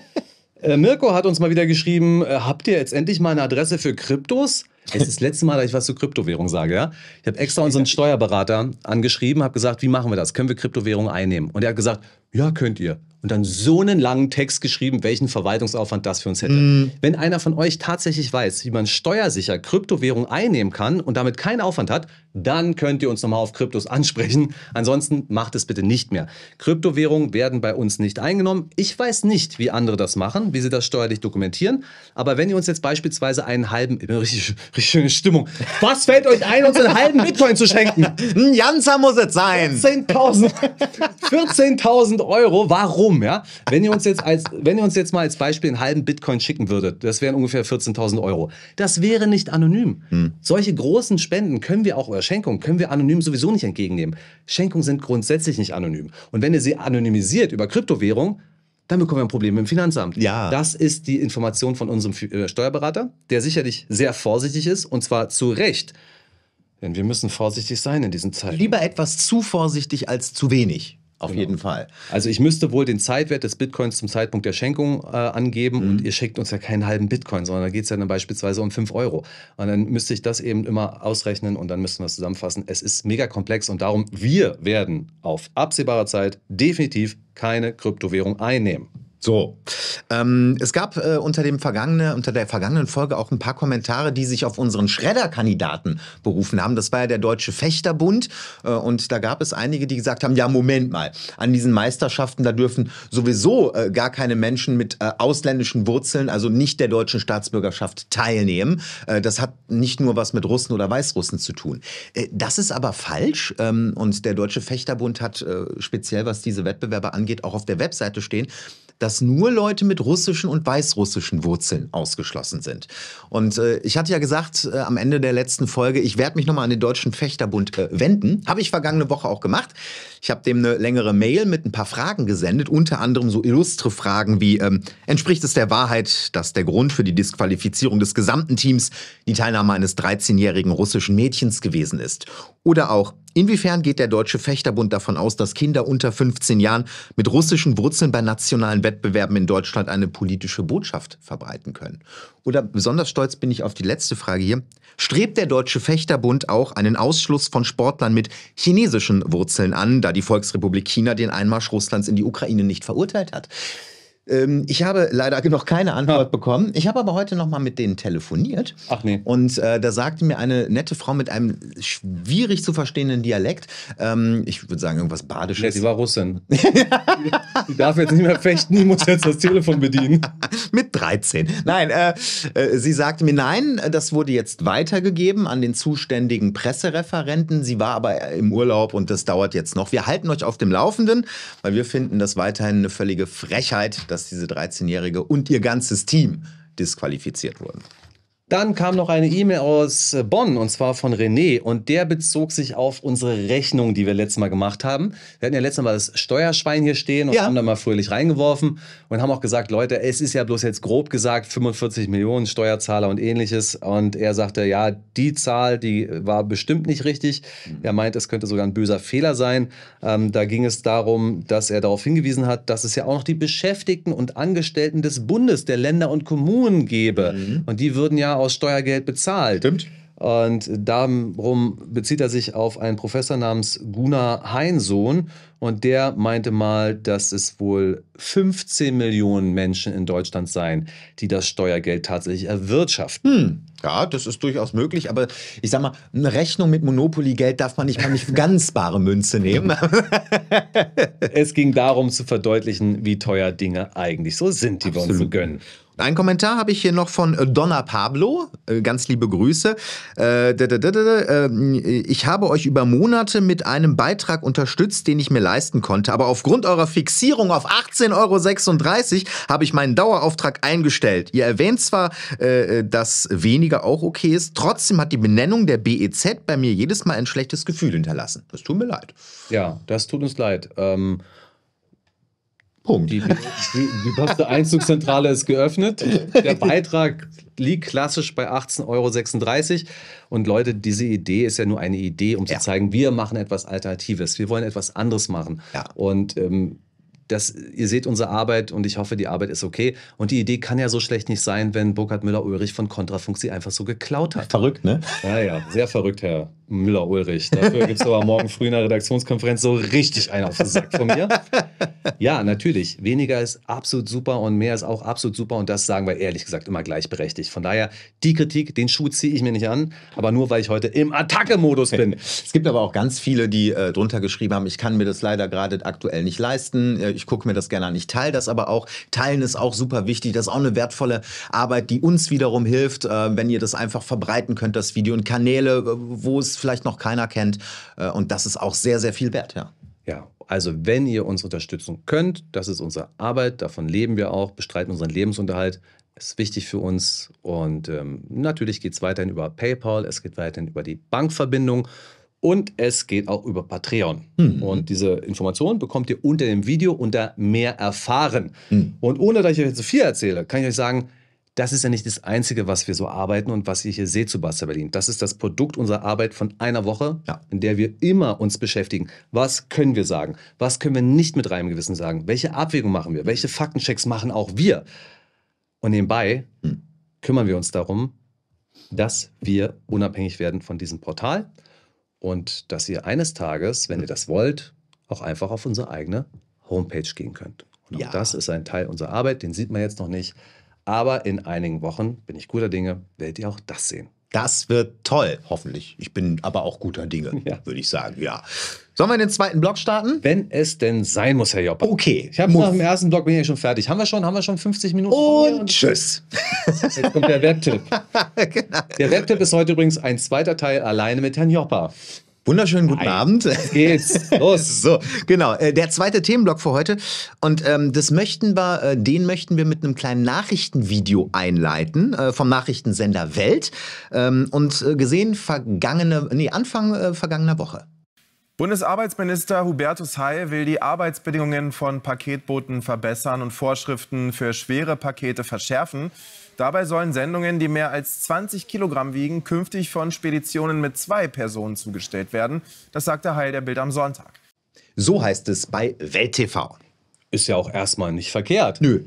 [LAUGHS] äh, Mirko hat uns mal wieder geschrieben, äh, habt ihr jetzt endlich mal eine Adresse für Kryptos? Es ist das letzte Mal, dass ich was zu Kryptowährung sage, ja? Ich habe extra unseren Steuerberater angeschrieben, habe gesagt, wie machen wir das? Können wir Kryptowährung einnehmen? Und er hat gesagt, ja, könnt ihr und dann so einen langen Text geschrieben, welchen Verwaltungsaufwand das für uns hätte. Mm. Wenn einer von euch tatsächlich weiß, wie man steuersicher Kryptowährung einnehmen kann und damit keinen Aufwand hat, dann könnt ihr uns nochmal auf Kryptos ansprechen. Ansonsten macht es bitte nicht mehr. Kryptowährungen werden bei uns nicht eingenommen. Ich weiß nicht, wie andere das machen, wie sie das steuerlich dokumentieren. Aber wenn ihr uns jetzt beispielsweise einen halben, [LAUGHS] richtig, richtig schöne Stimmung, was fällt euch ein, uns einen halben Bitcoin zu schenken? Ein hm, Janzer muss es sein. 14.000 14.000 Euro, warum? Ja? Wenn, ihr uns jetzt als, wenn ihr uns jetzt mal als Beispiel einen halben Bitcoin schicken würdet, das wären ungefähr 14.000 Euro. Das wäre nicht anonym. Hm. Solche großen Spenden können wir auch oder Schenkung können wir anonym sowieso nicht entgegennehmen. Schenkungen sind grundsätzlich nicht anonym. Und wenn ihr sie anonymisiert über Kryptowährung, dann bekommen wir ein Problem mit dem Finanzamt. Ja. Das ist die Information von unserem äh, Steuerberater, der sicherlich sehr vorsichtig ist und zwar zu Recht. Denn wir müssen vorsichtig sein in diesen Zeiten. Lieber etwas zu vorsichtig als zu wenig. Auf genau. jeden Fall. Also ich müsste wohl den Zeitwert des Bitcoins zum Zeitpunkt der Schenkung äh, angeben mhm. und ihr schenkt uns ja keinen halben Bitcoin, sondern da geht es ja dann beispielsweise um 5 Euro. Und dann müsste ich das eben immer ausrechnen und dann müssten wir es zusammenfassen. Es ist mega komplex und darum, wir werden auf absehbarer Zeit definitiv keine Kryptowährung einnehmen. So, ähm, es gab äh, unter, dem vergangene, unter der vergangenen Folge auch ein paar Kommentare, die sich auf unseren Schredderkandidaten berufen haben. Das war ja der Deutsche Fechterbund. Äh, und da gab es einige, die gesagt haben, ja, Moment mal, an diesen Meisterschaften, da dürfen sowieso äh, gar keine Menschen mit äh, ausländischen Wurzeln, also nicht der deutschen Staatsbürgerschaft, teilnehmen. Äh, das hat nicht nur was mit Russen oder Weißrussen zu tun. Äh, das ist aber falsch. Ähm, und der Deutsche Fechterbund hat äh, speziell, was diese Wettbewerbe angeht, auch auf der Webseite stehen, dass nur Leute mit russischen und weißrussischen Wurzeln ausgeschlossen sind. Und äh, ich hatte ja gesagt äh, am Ende der letzten Folge, ich werde mich nochmal an den Deutschen Fechterbund äh, wenden. Habe ich vergangene Woche auch gemacht. Ich habe dem eine längere Mail mit ein paar Fragen gesendet, unter anderem so illustre Fragen wie, ähm, entspricht es der Wahrheit, dass der Grund für die Disqualifizierung des gesamten Teams die Teilnahme eines 13-jährigen russischen Mädchens gewesen ist? Oder auch, Inwiefern geht der Deutsche Fechterbund davon aus, dass Kinder unter 15 Jahren mit russischen Wurzeln bei nationalen Wettbewerben in Deutschland eine politische Botschaft verbreiten können? Oder besonders stolz bin ich auf die letzte Frage hier. Strebt der Deutsche Fechterbund auch einen Ausschluss von Sportlern mit chinesischen Wurzeln an, da die Volksrepublik China den Einmarsch Russlands in die Ukraine nicht verurteilt hat? Ähm, ich habe leider [LAUGHS] noch keine Antwort ah. bekommen. Ich habe aber heute noch mal mit denen telefoniert. Ach nee. Und äh, da sagte mir eine nette Frau mit einem schwierig zu verstehenden Dialekt, ähm, ich würde sagen irgendwas Badisches. Nee, sie war Russin. [LAUGHS] die darf jetzt nicht mehr fechten, die muss jetzt das Telefon bedienen. [LAUGHS] mit 13. Nein, äh, äh, sie sagte mir, nein, das wurde jetzt weitergegeben an den zuständigen Pressereferenten. Sie war aber im Urlaub und das dauert jetzt noch. Wir halten euch auf dem Laufenden, weil wir finden das weiterhin eine völlige Frechheit, dass diese 13-Jährige und ihr ganzes Team disqualifiziert wurden. Dann kam noch eine E-Mail aus äh, Bonn und zwar von René und der bezog sich auf unsere Rechnung, die wir letztes Mal gemacht haben. Wir hatten ja letztes Mal das Steuerschwein hier stehen und ja. haben da mal fröhlich reingeworfen und haben auch gesagt, Leute, es ist ja bloß jetzt grob gesagt 45 Millionen Steuerzahler und ähnliches. Und er sagte, ja, die Zahl, die äh, war bestimmt nicht richtig. Mhm. Er meint, es könnte sogar ein böser Fehler sein. Ähm, da ging es darum, dass er darauf hingewiesen hat, dass es ja auch noch die Beschäftigten und Angestellten des Bundes, der Länder und Kommunen gäbe. Mhm. Und die würden ja aus Steuergeld bezahlt. Stimmt. Und darum bezieht er sich auf einen Professor namens Gunnar Heinsohn. Und der meinte mal, dass es wohl 15 Millionen Menschen in Deutschland seien, die das Steuergeld tatsächlich erwirtschaften. Hm. Ja, das ist durchaus möglich, aber ich sag mal, eine Rechnung mit Monopoly-Geld darf man nicht mal nicht [LAUGHS] ganz bare Münze nehmen. Genau. es ging darum zu verdeutlichen, wie teuer Dinge eigentlich so sind, die Absolut. wir uns so gönnen. Ein Kommentar habe ich hier noch von äh, Donna Pablo. Äh, ganz liebe Grüße. Äh, ähm, ich habe euch über Monate mit einem Beitrag unterstützt, den ich mir leisten konnte. Aber aufgrund eurer Fixierung auf 18,36 Euro habe ich meinen Dauerauftrag eingestellt. Ihr erwähnt zwar, dass weniger auch okay ist. Trotzdem hat die Benennung der BEZ bei mir jedes Mal ein schlechtes Gefühl hinterlassen. Das tut mir leid. Ja, das tut uns leid. Ähm Punkt. Die, die, die Poster Einzugszentrale ist geöffnet. Der Beitrag liegt klassisch bei 18,36 Euro. Und Leute, diese Idee ist ja nur eine Idee, um ja. zu zeigen, wir machen etwas Alternatives. Wir wollen etwas anderes machen. Ja. Und ähm, das, ihr seht unsere Arbeit und ich hoffe, die Arbeit ist okay. Und die Idee kann ja so schlecht nicht sein, wenn Burkhard Müller-Ulrich von Kontrafunk sie einfach so geklaut hat. Verrückt, ne? Ja, ja, sehr verrückt, Herr Müller-Ulrich. Dafür gibt es aber morgen früh in der Redaktionskonferenz so richtig einen auf den Sack von mir. Ja, natürlich. Weniger ist absolut super und mehr ist auch absolut super. Und das sagen wir ehrlich gesagt immer gleichberechtigt. Von daher, die Kritik, den Schuh ziehe ich mir nicht an, aber nur weil ich heute im Attacke-Modus bin. [LAUGHS] Es gibt aber auch ganz viele, die äh, drunter geschrieben haben, ich kann mir das leider gerade aktuell nicht leisten. Äh, ich gucke mir das gerne an. Ich teile das aber auch. Teilen ist auch super wichtig. Das ist auch eine wertvolle Arbeit, die uns wiederum hilft, äh, wenn ihr das einfach verbreiten könnt, das Video und Kanäle, äh, wo es vielleicht noch keiner kennt. Äh, und das ist auch sehr, sehr viel wert, ja. Ja, also wenn ihr uns unterstützen könnt, das ist unsere Arbeit, davon leben wir auch, bestreiten unseren Lebensunterhalt, ist wichtig für uns. Und ähm, natürlich geht es weiterhin über PayPal, es geht weiterhin über die Bankverbindung und es geht auch über Patreon. Mhm. Und diese Informationen bekommt ihr unter dem Video unter mehr erfahren. Mhm. Und ohne dass ich euch zu viel erzähle, kann ich euch sagen, das ist ja nicht das Einzige, was wir so arbeiten und was ihr hier seht zu Basta Berlin. Das ist das Produkt unserer Arbeit von einer Woche, ja. in der wir immer uns beschäftigen. Was können wir sagen? Was können wir nicht mit reinem Gewissen sagen? Welche Abwägung machen wir? Welche Faktenchecks machen auch wir? Und nebenbei hm. kümmern wir uns darum, dass wir unabhängig werden von diesem Portal und dass ihr eines Tages, wenn ihr hm. das wollt, auch einfach auf unsere eigene Homepage gehen könnt. Und auch ja. das ist ein Teil unserer Arbeit, den sieht man jetzt noch nicht. Aber in einigen Wochen, bin ich guter Dinge, werdet ihr auch das sehen. Das wird toll, hoffentlich. Ich bin aber auch guter Dinge, [LAUGHS] ja. würde ich sagen, ja. Sollen wir in den zweiten Block starten? Wenn es denn sein muss, Herr Joppa. Okay. Ich habe nach dem ersten Block bin ich schon fertig. Haben wir schon, haben wir schon 50 Minuten? Und, und tschüss. Jetzt kommt der Webtipp. [LAUGHS] genau. Der Webtipp ist heute übrigens ein zweiter Teil alleine mit Herrn Joppa. Wunderschönen guten Hi. Abend. Geht's los. [LAUGHS] so, genau. Äh, der zweite Themenblock für heute. Und ähm, das möchten wir, äh, den möchten wir mit einem kleinen Nachrichtenvideo einleiten äh, vom Nachrichtensender Welt. Ähm, und äh, gesehen vergangene, nee, Anfang äh, vergangener Woche. Bundesarbeitsminister Hubertus Heil will die Arbeitsbedingungen von Paketboten verbessern und Vorschriften für schwere Pakete verschärfen. Dabei sollen Sendungen, die mehr als 20 Kilogramm wiegen, künftig von Speditionen mit zwei Personen zugestellt werden. Das sagte Heil der Bild am Sonntag. So heißt es bei Welt TV. Ist ja auch erstmal nicht verkehrt. Nö,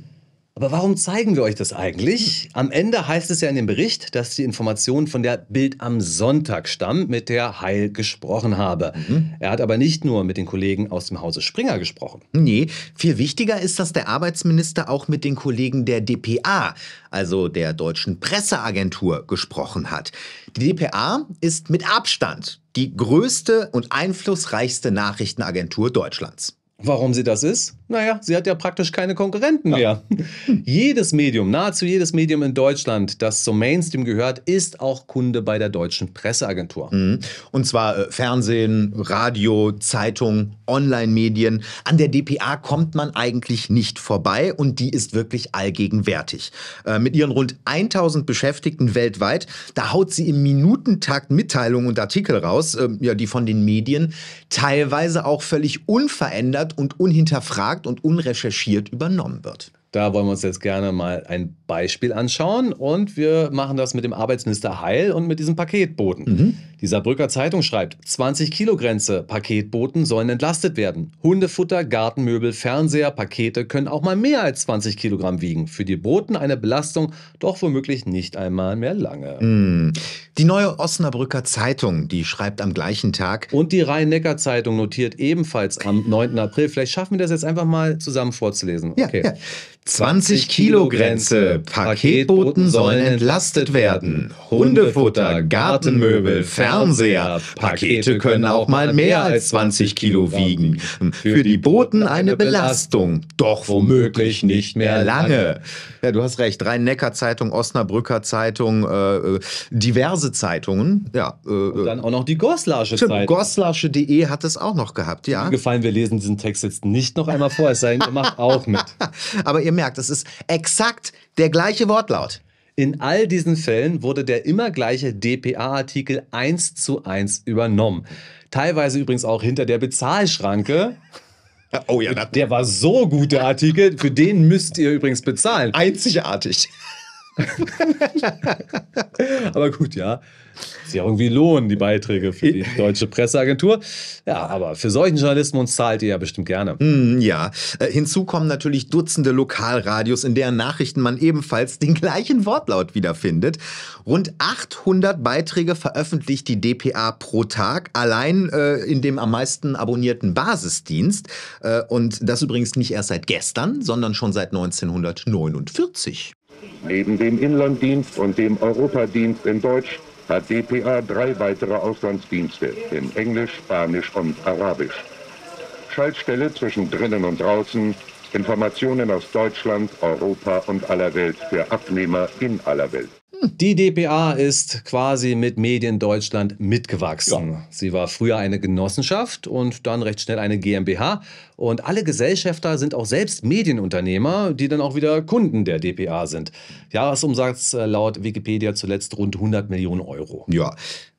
aber warum zeigen wir euch das eigentlich? Am Ende heißt es ja in dem Bericht, dass die Informationen von der Bild am Sonntag stammen, mit der Heil gesprochen habe. Mhm. Er hat aber nicht nur mit den Kollegen aus dem Hause Springer gesprochen. Nee, viel wichtiger ist, dass der Arbeitsminister auch mit den Kollegen der DPA, also der Deutschen Presseagentur, gesprochen hat. Die DPA ist mit Abstand die größte und einflussreichste Nachrichtenagentur Deutschlands. Warum sie das ist? Naja, sie hat ja praktisch keine Konkurrenten mehr. [LAUGHS] jedes Medium, nahezu jedes Medium in Deutschland, das zum Mainstream gehört, ist auch Kunde bei der deutschen Presseagentur. Mhm. Und zwar äh, Fernsehen, Radio, Zeitung, Online-Medien. An der DPA kommt man eigentlich nicht vorbei und die ist wirklich allgegenwärtig. Äh, mit ihren rund 1000 Beschäftigten weltweit, da haut sie im Minutentakt Mitteilungen und Artikel raus, ähm, die von den Medien teilweise auch völlig unverändert und unhinterfragt ungefragt und unrecherchiert übernommen wird. Da wollen wir uns jetzt gerne mal ein Beispiel anschauen und wir machen das mit dem Arbeitsminister Heil und mit diesem Paketboten. Mhm. Die Saarbrücker Zeitung schreibt, 20-Kilo-Grenze, Paketboten sollen entlastet werden. Hundefutter, Gartenmöbel, Fernseher, Pakete können auch mal mehr als 20 Kilogramm wiegen. Für die Boten eine Belastung, doch womöglich nicht einmal mehr lange. Hm. Die neue Osnabrücker Zeitung, die schreibt am gleichen Tag. Und die Rhein-Neckar-Zeitung notiert ebenfalls am 9. April. Vielleicht schaffen wir das jetzt einfach mal zusammen vorzulesen. Okay. Ja, ja. 20 Kilo Grenze, Paketboten sollen entlastet werden. Hundefutter, Gartenmöbel, Fernseher. Fernseher. Pakete können auch mal mehr als 20 Kilo wiegen. Für die Boten eine Belastung, doch womöglich nicht mehr lange. Ja, du hast recht. Rhein-Neckar-Zeitung, Osnabrücker Zeitung, äh, äh, diverse Zeitungen. Ja, äh, Und äh. dann auch noch die Goslasche Zeitung. Goslasche.de hat es auch noch gehabt, ja. Mir gefallen, wir lesen diesen Text jetzt nicht noch einmal vor, es sei denn, ihr macht auch mit. [LAUGHS] Aber ihr merkt, es ist exakt der gleiche Wortlaut. In all diesen Fällen wurde der immer gleiche DPA-Artikel eins zu eins übernommen. Teilweise übrigens auch hinter der Bezahlschranke. Oh ja, der war so gut, der Artikel. Für den müsst ihr übrigens bezahlen. Einzigartig. [LAUGHS] aber gut, ja. Sie irgendwie lohnen die Beiträge für die [LAUGHS] deutsche Presseagentur. Ja, aber für solchen Journalismus zahlt ihr ja bestimmt gerne. Mm, ja. Äh, hinzu kommen natürlich Dutzende Lokalradios, in deren Nachrichten man ebenfalls den gleichen Wortlaut wiederfindet. Rund 800 Beiträge veröffentlicht die DPA pro Tag, allein äh, in dem am meisten abonnierten Basisdienst. Äh, und das übrigens nicht erst seit gestern, sondern schon seit 1949. Neben dem Inlanddienst und dem Europadienst in Deutsch hat DPA drei weitere Auslandsdienste in Englisch, Spanisch und Arabisch. Schaltstelle zwischen drinnen und draußen, Informationen aus Deutschland, Europa und aller Welt für Abnehmer in aller Welt. Die DPA ist quasi mit Medien Deutschland mitgewachsen. Ja. Sie war früher eine Genossenschaft und dann recht schnell eine GmbH. Und alle Gesellschafter sind auch selbst Medienunternehmer, die dann auch wieder Kunden der DPA sind. Jahresumsatz äh, laut Wikipedia zuletzt rund 100 Millionen Euro. Ja.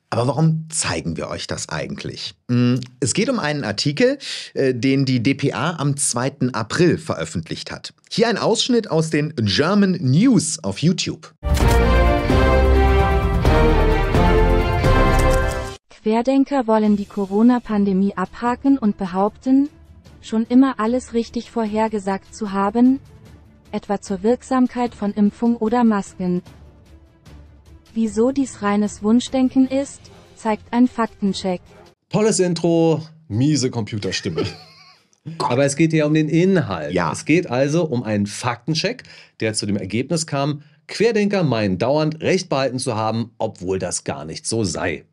Aber warum zeigen wir euch das eigentlich? Hm, es geht um einen Artikel, äh, den die DPA am 2. April veröffentlicht hat. Hier ein Ausschnitt aus den German News auf YouTube. Querdenker wollen die Corona-Pandemie abhaken und behaupten, schon immer alles richtig vorhergesagt zu haben, etwa zur Wirksamkeit von Impfung oder Masken. Wieso dies reines Wunschdenken ist, zeigt ein Faktencheck. Tolles Intro, miese Computerstimme. [LAUGHS] Aber es geht ja um den Inhalt. Ja. Es geht also um einen Faktencheck, der zu dem Ergebnis kam, Querdenker meinen dauernd Recht behalten zu haben, obwohl das gar nicht so sei.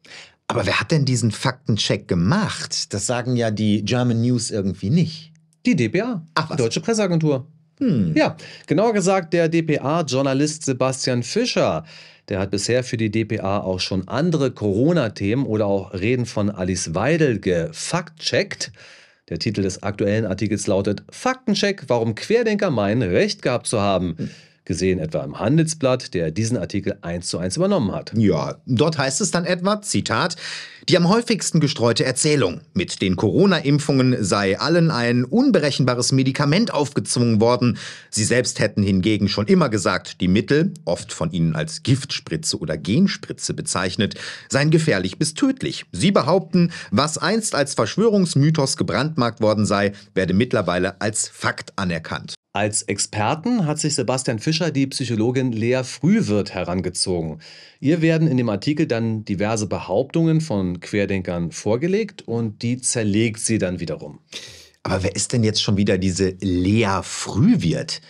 Aber wer hat denn diesen Faktencheck gemacht? Das sagen ja die German News irgendwie nicht. Die DPA, Ach, was? Deutsche Presseagentur. Hm. Ja, genauer gesagt der DPA-Journalist Sebastian Fischer. Der hat bisher für die DPA auch schon andere Corona-Themen oder auch Reden von Alice Weidel gefaktcheckt. Der Titel des aktuellen Artikels lautet Faktencheck, warum Querdenker meinen, Recht gehabt zu haben. Hm gesehen etwa im Handelsblatt, der diesen Artikel eins zu eins übernommen hat. Ja, dort heißt es dann etwa, Zitat, die am häufigsten gestreute Erzählung, mit den Corona-Impfungen sei allen ein unberechenbares Medikament aufgezwungen worden. Sie selbst hätten hingegen schon immer gesagt, die Mittel, oft von ihnen als Giftspritze oder Genspritze bezeichnet, seien gefährlich bis tödlich. Sie behaupten, was einst als Verschwörungsmythos gebrandmarkt worden sei, werde mittlerweile als Fakt anerkannt. Als Experten hat sich Sebastian Fischer die Psychologin Lea Frühwirth herangezogen. Ihr werden in dem Artikel dann diverse Behauptungen von Querdenkern vorgelegt und die zerlegt sie dann wiederum. Aber wer ist denn jetzt schon wieder diese Lea Frühwirth?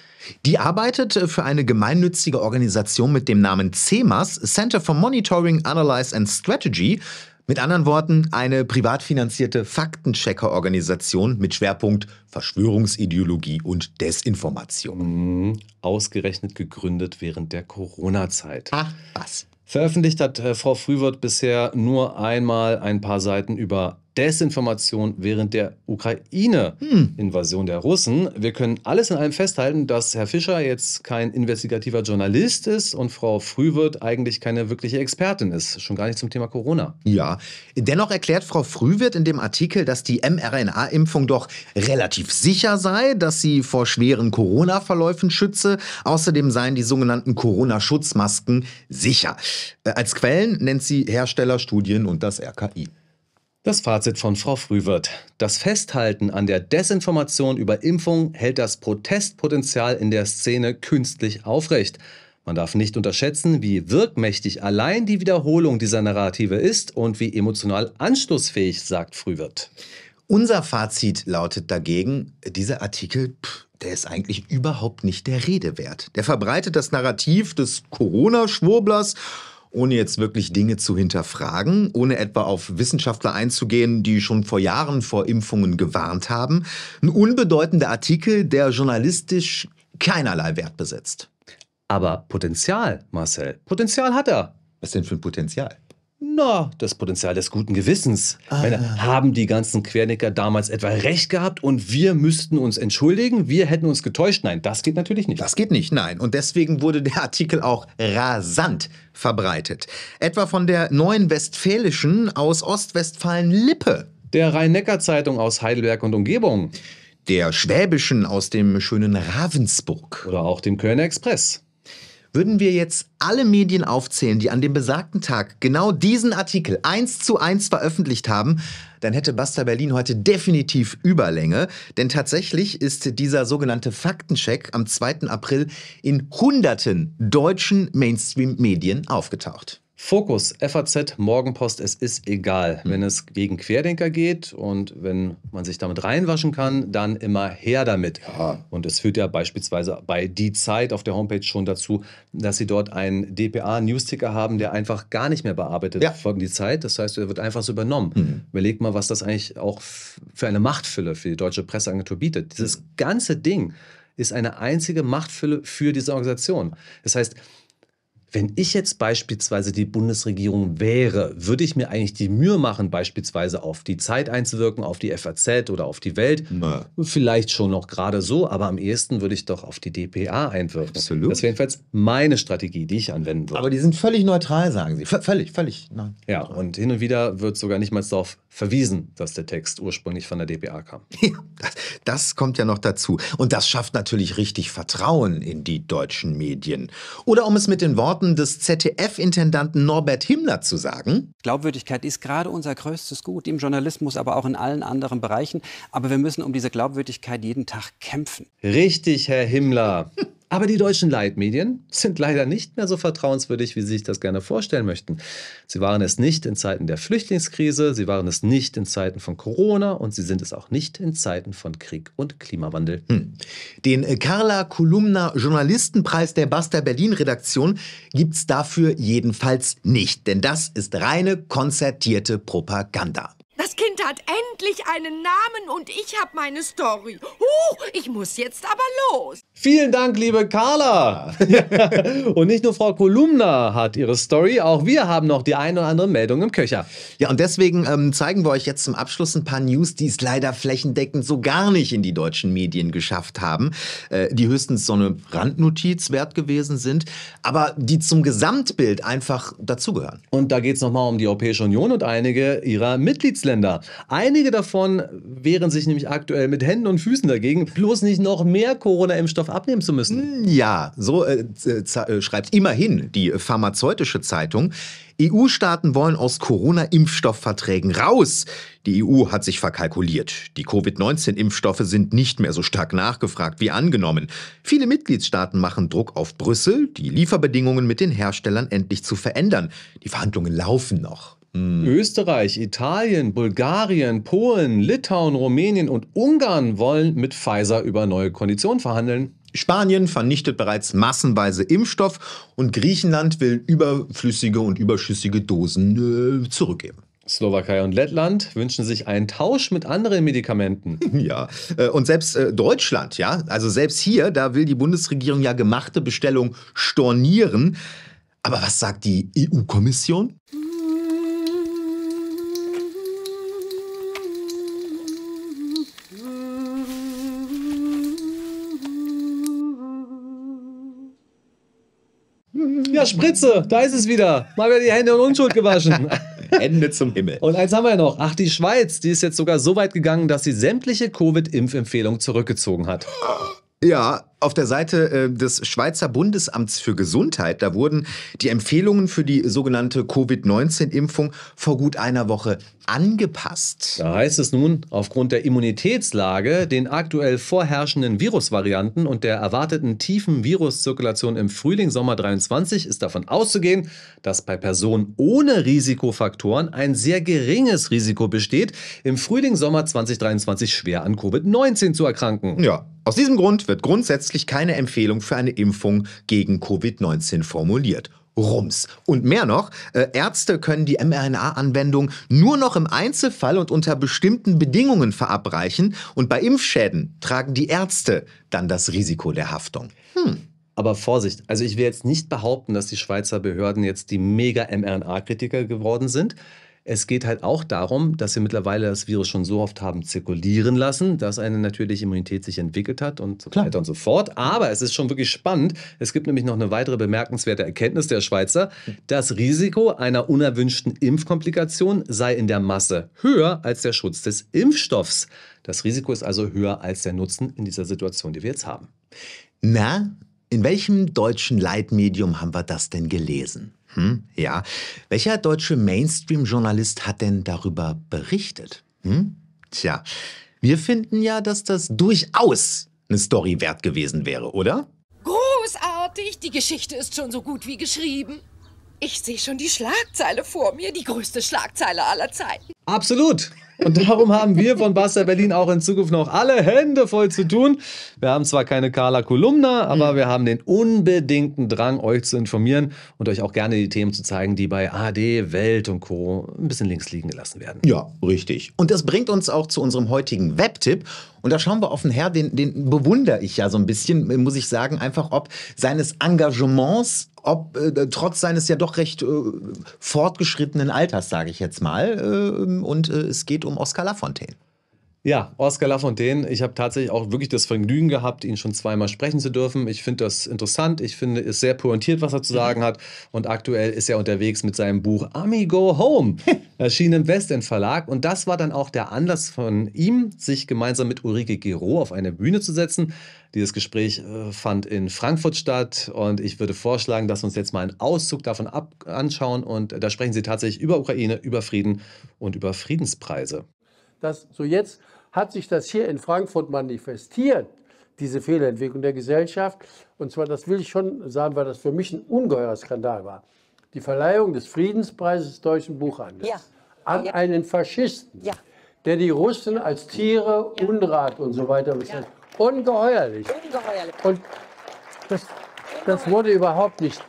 Die arbeitet für eine gemeinnützige Organisation mit dem Namen CEMAS, Center for Monitoring, Analyze and Strategy, mit anderen Worten, eine privat finanzierte Faktenchecker-Organisation mit Schwerpunkt Verschwörungsideologie und Desinformation. Mhm. Ausgerechnet gegründet während der Corona-Zeit. Ach, was? Veröffentlicht hat äh, Frau Frühwirth bisher nur einmal ein paar Seiten über Desinformation während der Ukraine-Invasion der Russen. Wir können alles in allem festhalten, dass Herr Fischer jetzt kein investigativer Journalist ist und Frau Frühwirt eigentlich keine wirkliche Expertin ist, schon gar nicht zum Thema Corona. Ja, dennoch erklärt Frau Frühwirt in dem Artikel, dass die mRNA-Impfung doch relativ sicher sei, dass sie vor schweren Corona-Verläufen schütze. Außerdem seien die sogenannten Corona-Schutzmasken sicher. Äh, als Quellen nennt sie Herstellerstudien und das RKI. Das Fazit von Frau Frühwirt. Das Festhalten an der Desinformation über Impfung hält das Protestpotenzial in der Szene künstlich aufrecht. Man darf nicht unterschätzen, wie wirkmächtig allein die Wiederholung dieser Narrative ist und wie emotional anschlussfähig, sagt Frühwirt. Unser Fazit lautet dagegen, dieser Artikel, pff, der ist eigentlich überhaupt nicht der Rede wert. Der verbreitet das Narrativ des Corona-Schwurblers ohne jetzt wirklich Dinge zu hinterfragen, ohne etwa auf Wissenschaftler einzugehen, die schon vor Jahren vor Impfungen gewarnt haben. Ein unbedeutender Artikel, der journalistisch keinerlei Wert besitzt. Aber Potenzial, Marcel, Potenzial hat er. Was denn für ein Potenzial? na, das Potenzial des guten Gewissens. Ah. Meine, haben die ganzen Quernicker damals etwa recht gehabt und wir müssten uns entschuldigen, wir hätten uns getäuscht? Nein, das geht natürlich nicht. Das geht nicht, nein. Und deswegen wurde der Artikel auch rasant verbreitet. Etwa von der Neuen Westfälischen aus Ostwestfalen-Lippe. Der Rhein-Neckar-Zeitung aus Heidelberg und Umgebung. Der Schwäbischen aus dem schönen Ravensburg. Oder auch dem Kölner Express. Würden wir jetzt alle Medien aufzählen, die an dem besagten Tag genau diesen Artikel eins zu eins veröffentlicht haben, dann hätte Basta Berlin heute definitiv Überlänge. Denn tatsächlich ist dieser sogenannte Faktencheck am 2. April in hunderten deutschen Mainstream-Medien aufgetaucht. Fokus, FAZ, Morgenpost, es ist egal. Hm. Wenn es gegen Querdenker geht und wenn man sich damit reinwaschen kann, dann immer her damit. Ja. Und es führt ja beispielsweise bei Die Zeit auf der Homepage schon dazu, dass sie dort einen DPA-Newsticker haben, der einfach gar nicht mehr bearbeitet ja. von Die Zeit. Das heißt, er wird einfach so übernommen. Mhm. Überlegt mal, was das eigentlich auch für eine Machtfülle für die deutsche Presseagentur bietet. Dieses hm. ganze Ding ist eine einzige Machtfülle für diese Organisation. Das heißt, wenn ich jetzt beispielsweise die Bundesregierung wäre, würde ich mir eigentlich die Mühe machen, beispielsweise auf die Zeit einzuwirken, auf die FAZ oder auf die Welt. Na. Vielleicht schon noch gerade so, aber am ehesten würde ich doch auf die DPA einwirken. Absolut. Das wäre jedenfalls meine Strategie, die ich anwenden würde. Aber die sind völlig neutral, sagen Sie. V völlig, völlig. Nein. Ja, und hin und wieder wird sogar nicht mal darauf verwiesen, dass der Text ursprünglich von der DPA kam. [LAUGHS] das, das kommt ja noch dazu. Und das schafft natürlich richtig Vertrauen in die deutschen Medien. Oder um es mit den Worten des ZDF-Intendanten Norbert Himmler zu sagen. Glaubwürdigkeit ist gerade unser größtes Gut, im Journalismus, aber auch in allen anderen Bereichen. Aber wir müssen um diese Glaubwürdigkeit jeden Tag kämpfen. Richtig, Herr Himmler. [LAUGHS] Aber die deutschen Leitmedien sind leider nicht mehr so vertrauenswürdig, wie Sie sich das gerne vorstellen möchten. Sie waren es nicht in Zeiten der Flüchtlingskrise, sie waren es nicht in Zeiten von Corona und sie sind es auch nicht in Zeiten von Krieg und Klimawandel. Hm. Den Carla äh, Kolumna Journalistenpreis der Basta Berlin Redaktion gibt es dafür jedenfalls nicht, denn das ist reine konzertierte Propaganda. Das Kind hat endlich einen Namen und ich habe meine Story. Huch, ich muss jetzt aber los. Vielen Dank, liebe Carla. [LAUGHS] und nicht nur Frau Kolumna hat ihre Story, auch wir haben noch die ein oder andere Meldung im Köcher. Ja, und deswegen ähm, zeigen wir euch jetzt zum Abschluss ein paar News, die es leider flächendeckend so gar nicht in die deutschen Medien geschafft haben, äh, die höchstens so eine Randnotiz wert gewesen sind, aber die zum Gesamtbild einfach dazugehören. Und da geht es nochmal um die Europäische Union und einige ihrer Mitgliedsländer. Bundesländer. Einige davon wehren sich nämlich aktuell mit Händen und Füßen dagegen, bloß nicht noch mehr Corona-Impfstoff abnehmen zu müssen. Hm, ja, so äh, äh, äh, schreibt immerhin die pharmazeutische Zeitung. EU-Staaten wollen aus Corona-Impfstoffverträgen raus. Die EU hat sich verkalkuliert. Die Covid-19-Impfstoffe sind nicht mehr so stark nachgefragt wie angenommen. Viele Mitgliedstaaten machen Druck auf Brüssel, die Lieferbedingungen mit den Herstellern endlich zu verändern. Die Verhandlungen laufen noch. Hm. Österreich, Italien, Bulgarien, Polen, Litauen, Rumänien und Ungarn wollen mit Pfizer über neue Konditionen verhandeln. Spanien vernichtet bereits massenweise Impfstoff und Griechenland will überflüssige und überschüssige Dosen äh, zurückgeben. Slowakei und Lettland wünschen sich einen Tausch mit anderen Medikamenten. [LAUGHS] Ja, äh, und selbst äh, Deutschland, ja, also selbst hier, da will die Bundesregierung ja gemachte Bestellungen stornieren. Aber was sagt die EU-Kommission? Peter Spritze, da ist es wieder. Mal wieder die Hände und Unschuld gewaschen. [LAUGHS] Hände zum Himmel. Und eins haben wir ja noch. Ach, die Schweiz, die ist jetzt sogar so weit gegangen, dass sie sämtliche Covid-Impfempfehlungen zurückgezogen hat. Ja, auf der Seite äh, des Schweizer Bundesamts für Gesundheit, da wurden die Empfehlungen für die sogenannte Covid-19-Impfung vor gut einer Woche angepasst. Da heißt es nun, aufgrund der Immunitätslage, den aktuell vorherrschenden Virusvarianten und der erwarteten tiefen Viruszirkulation im Frühling, Sommer 23 ist davon auszugehen, dass bei Personen ohne Risikofaktoren ein sehr geringes Risiko besteht, im Frühling, Sommer 2023 schwer an Covid-19 zu erkranken. Ja, aus diesem Grund wird grundsätzlich ärztlich keine Empfehlung für eine Impfung gegen Covid-19 formuliert. Rums. Und mehr noch, äh, Ärzte können die mRNA-Anwendung nur noch im Einzelfall und unter bestimmten Bedingungen verabreichen und bei Impfschäden tragen die Ärzte dann das Risiko der Haftung. Hm. Aber Vorsicht, also ich will jetzt nicht behaupten, dass die Schweizer Behörden jetzt die mega-mRNA-Kritiker geworden sind, es geht halt auch darum, dass wir mittlerweile das Virus schon so oft haben zirkulieren lassen, dass eine natürliche Immunität sich entwickelt hat und so Klar. weiter und so fort. Aber es ist schon wirklich spannend. Es gibt nämlich noch eine weitere bemerkenswerte Erkenntnis der Schweizer. Das Risiko einer unerwünschten Impfkomplikation sei in der Masse höher als der Schutz des Impfstoffs. Das Risiko ist also höher als der Nutzen in dieser Situation, die wir jetzt haben. Na, in welchem deutschen Leitmedium haben wir das denn gelesen? Hm, ja. Welcher deutsche Mainstream-Journalist hat denn darüber berichtet? Hm? Tja, wir finden ja, dass das durchaus eine Story wert gewesen wäre, oder? Großartig, die Geschichte ist schon so gut wie geschrieben. Ich sehe schon die Schlagzeile vor mir, die größte Schlagzeile aller Zeiten. Absolut. Und darum haben wir von Bastia Berlin auch in Zukunft noch alle Hände voll zu tun. Wir haben zwar keine Carla Kolumna, aber mhm. wir haben den unbedingten Drang, euch zu informieren und euch auch gerne die Themen zu zeigen, die bei AD, Welt und Co. ein bisschen links liegen gelassen werden. Ja, richtig. Und das bringt uns auch zu unserem heutigen Webtipp. Und da schauen wir offen her, den, den bewundere ich ja so ein bisschen, muss ich sagen, einfach ob seines Engagements ob äh, trotz seines ja doch recht äh, fortgeschrittenen Alters, sage ich jetzt mal. Äh, und äh, es geht um Oscar Lafontaine. Ja, Oskar Lafontaine, ich habe tatsächlich auch wirklich das Vergnügen gehabt, ihn schon zweimal sprechen zu dürfen. Ich finde das interessant, ich finde es sehr pointiert, was er zu sagen hat. Und aktuell ist er unterwegs mit seinem Buch Ami Go Home, [LAUGHS] erschienen im Westend Verlag. Und das war dann auch der Anlass von ihm, sich gemeinsam mit Ulrike Gero auf eine Bühne zu setzen. Dieses Gespräch äh, fand in Frankfurt statt und ich würde vorschlagen, dass wir uns jetzt mal einen Auszug davon ab anschauen und da sprechen sie tatsächlich über Ukraine, über Frieden und über Friedenspreise. Dass so jetzt hat sich das hier in Frankfurt manifestiert, diese Fehlentwicklung der Gesellschaft. Und zwar, das will ich schon sagen, weil das für mich ein ungeheurer Skandal war. Die Verleihung des Friedenspreises des deutschen Buchhandels ja. an ja. einen Faschisten, ja. der die Russen als Tiere, Unrat und so weiter bezeichnet. Ungeheuerlich. Ungeheuerlich. Und das, das wurde überhaupt nicht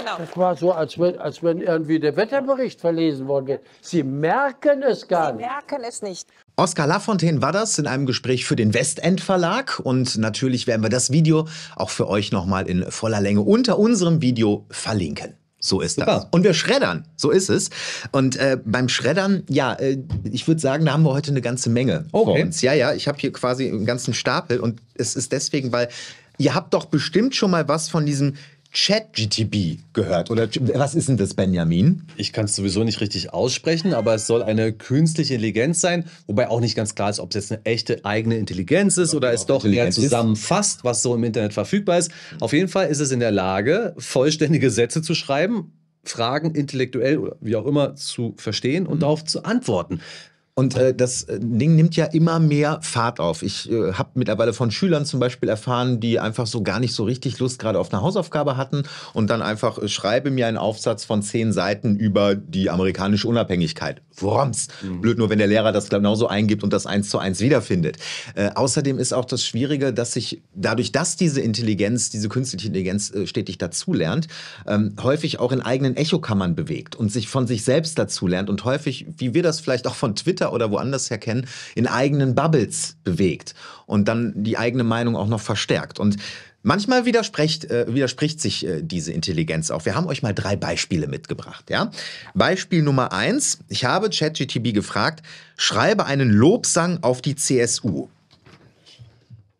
Genau. Das war so, als wenn, als wenn irgendwie der Wetterbericht verlesen worden wäre. Sie merken es gar nicht. Sie merken es nicht. Oskar Lafontaine war das in einem Gespräch für den Westend Verlag und natürlich werden wir das Video auch für euch nochmal in voller Länge unter unserem Video verlinken. So ist Super. das. Und wir schreddern. So ist es. Und äh, beim Schreddern, ja, äh, ich würde sagen, da haben wir heute eine ganze Menge okay. vor uns. Ja, ja, ich habe hier quasi einen ganzen Stapel und es ist deswegen, weil ihr habt doch bestimmt schon mal was von diesem ChatGTB gehört. Oder was ist denn das, Benjamin? Ich kann es sowieso nicht richtig aussprechen, aber es soll eine künstliche Intelligenz sein, wobei auch nicht ganz klar ist, ob es jetzt eine echte eigene Intelligenz ist oder, genau, es doch eher zusammenfasst, was so im Internet verfügbar ist. Auf jeden Fall ist es in der Lage, vollständige Sätze zu schreiben, Fragen intellektuell oder wie auch immer zu verstehen und mhm. darauf zu antworten. Und äh, das äh, Ding nimmt ja immer mehr Fahrt auf. Ich äh, habe mittlerweile von Schülern zum Beispiel erfahren, die einfach so gar nicht so richtig Lust gerade auf eine Hausaufgabe hatten und dann einfach äh, schreibe mir einen Aufsatz von zehn Seiten über die amerikanische Unabhängigkeit. Worms. Mhm. Blöd nur, wenn der Lehrer das genauso eingibt und das eins zu eins wiederfindet. Äh, außerdem ist auch das Schwierige, dass sich dadurch, dass diese Intelligenz, diese künstliche Intelligenz äh, stetig dazulernt, ähm, häufig auch in eigenen Echokammern bewegt und sich von sich selbst dazulernt und häufig, wie wir das vielleicht auch von Twitter oder woanders her kennen, in eigenen Bubbles bewegt und dann die eigene Meinung auch noch verstärkt. Und Manchmal widerspricht, äh, widerspricht sich äh, diese Intelligenz auch. Wir haben euch mal drei Beispiele mitgebracht. Ja? Beispiel Nummer eins. Ich habe ChatGTB gefragt, schreibe einen Lobsang auf die CSU.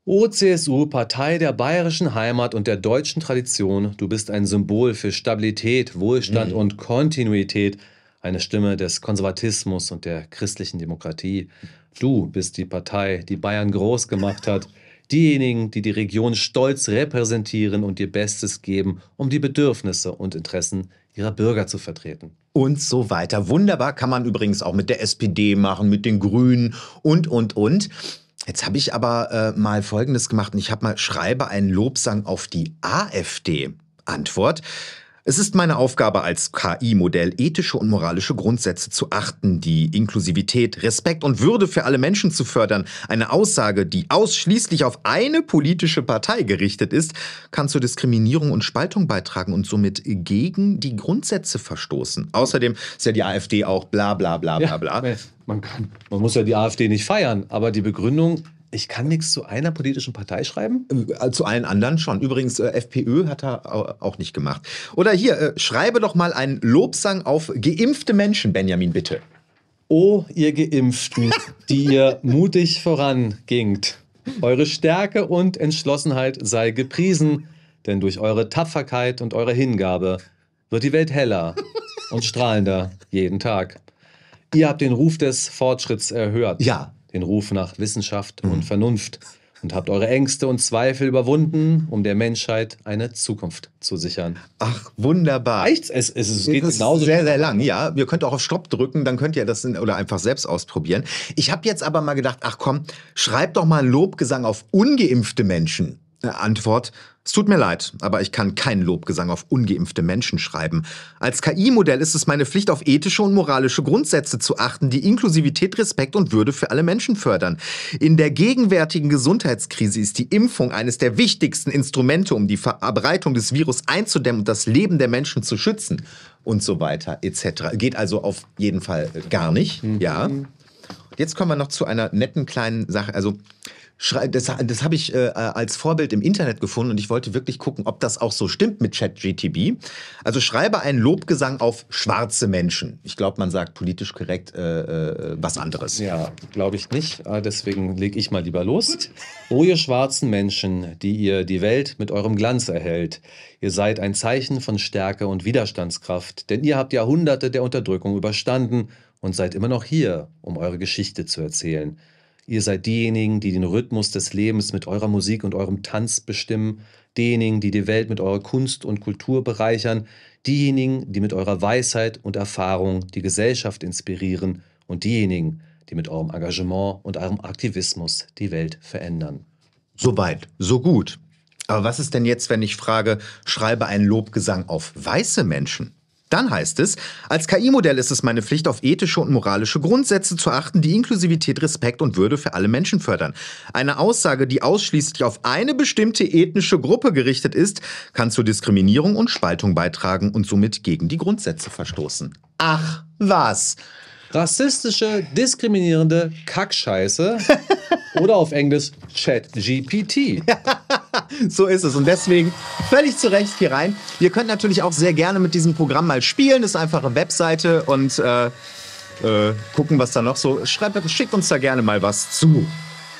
O CSU, Partei der bayerischen Heimat und der deutschen Tradition, du bist ein Symbol für Stabilität, Wohlstand mhm. und Kontinuität eine Stimme des Konservatismus und der christlichen Demokratie. Du bist die Partei, die Bayern groß gemacht hat. Diejenigen, die die Region stolz repräsentieren und ihr Bestes geben, um die Bedürfnisse und Interessen ihrer Bürger zu vertreten. Und so weiter. Wunderbar kann man übrigens auch mit der SPD machen, mit den Grünen und, und, und. Jetzt habe ich aber äh, mal Folgendes gemacht und ich habe mal schreibe einen Lobsang auf die AfD. Antwort. Es ist meine Aufgabe als KI-Modell, ethische und moralische Grundsätze zu achten, die Inklusivität, Respekt und Würde für alle Menschen zu fördern. Eine Aussage, die ausschließlich auf eine politische Partei gerichtet ist, kann zur Diskriminierung und Spaltung beitragen und somit gegen die Grundsätze verstoßen. Außerdem ist ja die AfD auch bla bla bla bla bla. man, kann, man muss ja die AfD nicht feiern, aber die Begründung ich kann nichts zu einer politischen Partei schreiben? Äh, äh, zu allen anderen schon. Übrigens, äh, FPÖ hat er auch nicht gemacht. Oder hier, schreibe doch mal einen Lobsang auf geimpfte Menschen, Benjamin, bitte. oh, ihr Geimpften, die ihr [LAUGHS] mutig vorangingt. Eure Stärke und Entschlossenheit sei gepriesen, denn durch eure Tapferkeit und eure Hingabe wird die Welt heller und strahlender jeden Tag. Ihr habt den Ruf des Fortschritts erhört. Ja den Ruf nach Wissenschaft und mhm. Vernunft und habt eure Ängste und Zweifel überwunden, um der Menschheit eine Zukunft zu sichern. Ach, wunderbar. Reicht's? Es, es, es geht das genauso. Sehr, sehr lang, ja. Ihr könnt auch auf Stopp drücken, dann könnt ihr das in, oder einfach selbst ausprobieren. Ich habe jetzt aber mal gedacht, ach komm, schreibt doch mal Lobgesang auf ungeimpfte Menschen. Äh, Antwort. Es tut mir leid, aber ich kann keinen Lobgesang auf ungeimpfte Menschen schreiben. Als KI-Modell ist es meine Pflicht, auf ethische und moralische Grundsätze zu achten, die Inklusivität, Respekt und Würde für alle Menschen fördern. In der gegenwärtigen Gesundheitskrise ist die Impfung eines der wichtigsten Instrumente, um die Verbreitung des Virus einzudämmen und das Leben der Menschen zu schützen und so weiter etc. Geht also auf jeden Fall gar nicht, mhm. ja. Jetzt kommen wir noch zu einer netten kleinen Sache. Also das, das habe ich äh, als Vorbild im Internet gefunden und ich wollte wirklich gucken, ob das auch so stimmt mit ChatGTB. Also schreibe einen Lobgesang auf schwarze Menschen. Ich glaube, man sagt politisch korrekt äh, äh was anderes. Ja, glaube ich nicht. Ah, deswegen lege ich mal lieber los. Oh, ihr schwarzen Menschen, die ihr die Welt mit eurem Glanz erhält, ihr seid ein Zeichen von Stärke und Widerstandskraft, denn ihr habt Jahrhunderte der Unterdrückung überstanden und seid immer noch hier, um eure Geschichte zu erzählen. Ihr seid diejenigen, die den Rhythmus des Lebens mit eurer Musik und eurem Tanz bestimmen, diejenigen, die die Welt mit eurer Kunst und Kultur bereichern, diejenigen, die mit eurer Weisheit und Erfahrung die Gesellschaft inspirieren und diejenigen, die mit eurem Engagement und eurem Aktivismus die Welt verändern. Soweit, so gut. Aber was ist denn jetzt, wenn ich frage, schreibe einen Lobgesang auf weiße Menschen? Dann heißt es, als KI-Modell ist es meine Pflicht, auf ethische und moralische Grundsätze zu achten, die Inklusivität, Respekt und Würde für alle Menschen fördern. Eine Aussage, die ausschließlich auf eine bestimmte ethnische Gruppe gerichtet ist, kann zur Diskriminierung und Spaltung beitragen und somit gegen die Grundsätze verstoßen. Ach, was? Rassistische, diskriminierende Kackscheiße [LAUGHS] oder auf Englisch Chat GPT. [LAUGHS] [LAUGHS] so ist es. Und deswegen völlig zu Recht hier rein. Ihr könnt natürlich auch sehr gerne mit diesem Programm mal spielen. Das ist einfach eine Webseite und äh, äh, gucken, was da noch so. Schreibt, schickt uns da gerne mal was zu.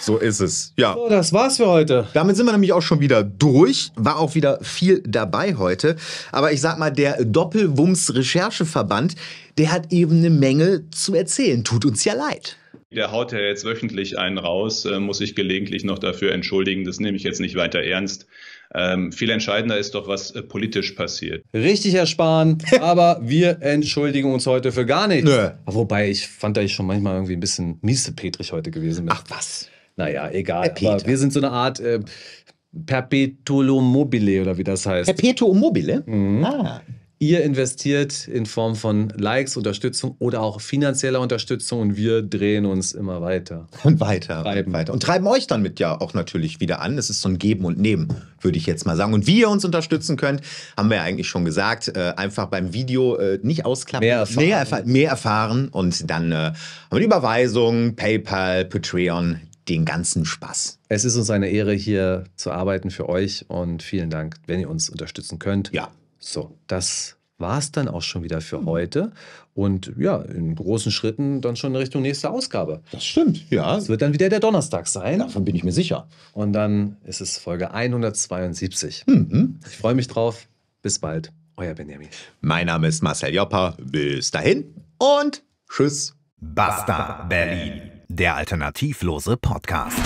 So ist es. Ja. So, das war's für heute. Damit sind wir nämlich auch schon wieder durch. War auch wieder viel dabei heute. Aber ich sag mal, der Doppelwumms Rechercheverband, der hat eben eine Menge zu erzählen. Tut uns ja leid. Der haut ja jetzt wöchentlich einen raus, äh, muss ich gelegentlich noch dafür entschuldigen. Das nehme ich jetzt nicht weiter ernst. Ähm, viel entscheidender ist doch, was äh, politisch passiert. Richtig, Herr Spahn, [LAUGHS] aber wir entschuldigen uns heute für gar nichts. Nö. Wobei ich fand, da ich schon manchmal irgendwie ein bisschen miesepetrig heute gewesen bin. Ach was. Naja, egal. Aber wir sind so eine Art äh, Perpetuum mobile oder wie das heißt. Perpetuum mobile? Mhm. Ah. Ihr investiert in Form von Likes, Unterstützung oder auch finanzieller Unterstützung und wir drehen uns immer weiter. [LAUGHS] Und weiter. Treiben. weiter. Und treiben euch dann mit ja auch natürlich wieder an. Das ist so ein Geben und Nehmen, würde ich jetzt mal sagen. Und wie ihr uns unterstützen könnt, haben wir ja eigentlich schon gesagt. Äh, einfach beim Video äh, nicht ausklappen. Mehr erfahren. Mehr, erfa mehr erfahren. Und dann äh, haben wir die Überweisung, PayPal, Patreon, den ganzen Spaß. Es ist uns eine Ehre, hier zu arbeiten für euch und vielen Dank, wenn ihr uns unterstützen könnt. Ja. So, das war es dann auch schon wieder für mhm. heute. Und ja, in großen Schritten dann schon in Richtung nächste Ausgabe. Das stimmt, ja. Es wird dann wieder der Donnerstag sein. Davon bin ich mir sicher. Und dann ist es Folge 172. Mhm. Ich freue mich drauf. Bis bald. Euer Benjamin. Mein Name ist Marcel Jopper. Bis dahin und tschüss. Basta Berlin. Der alternativlose Podcast.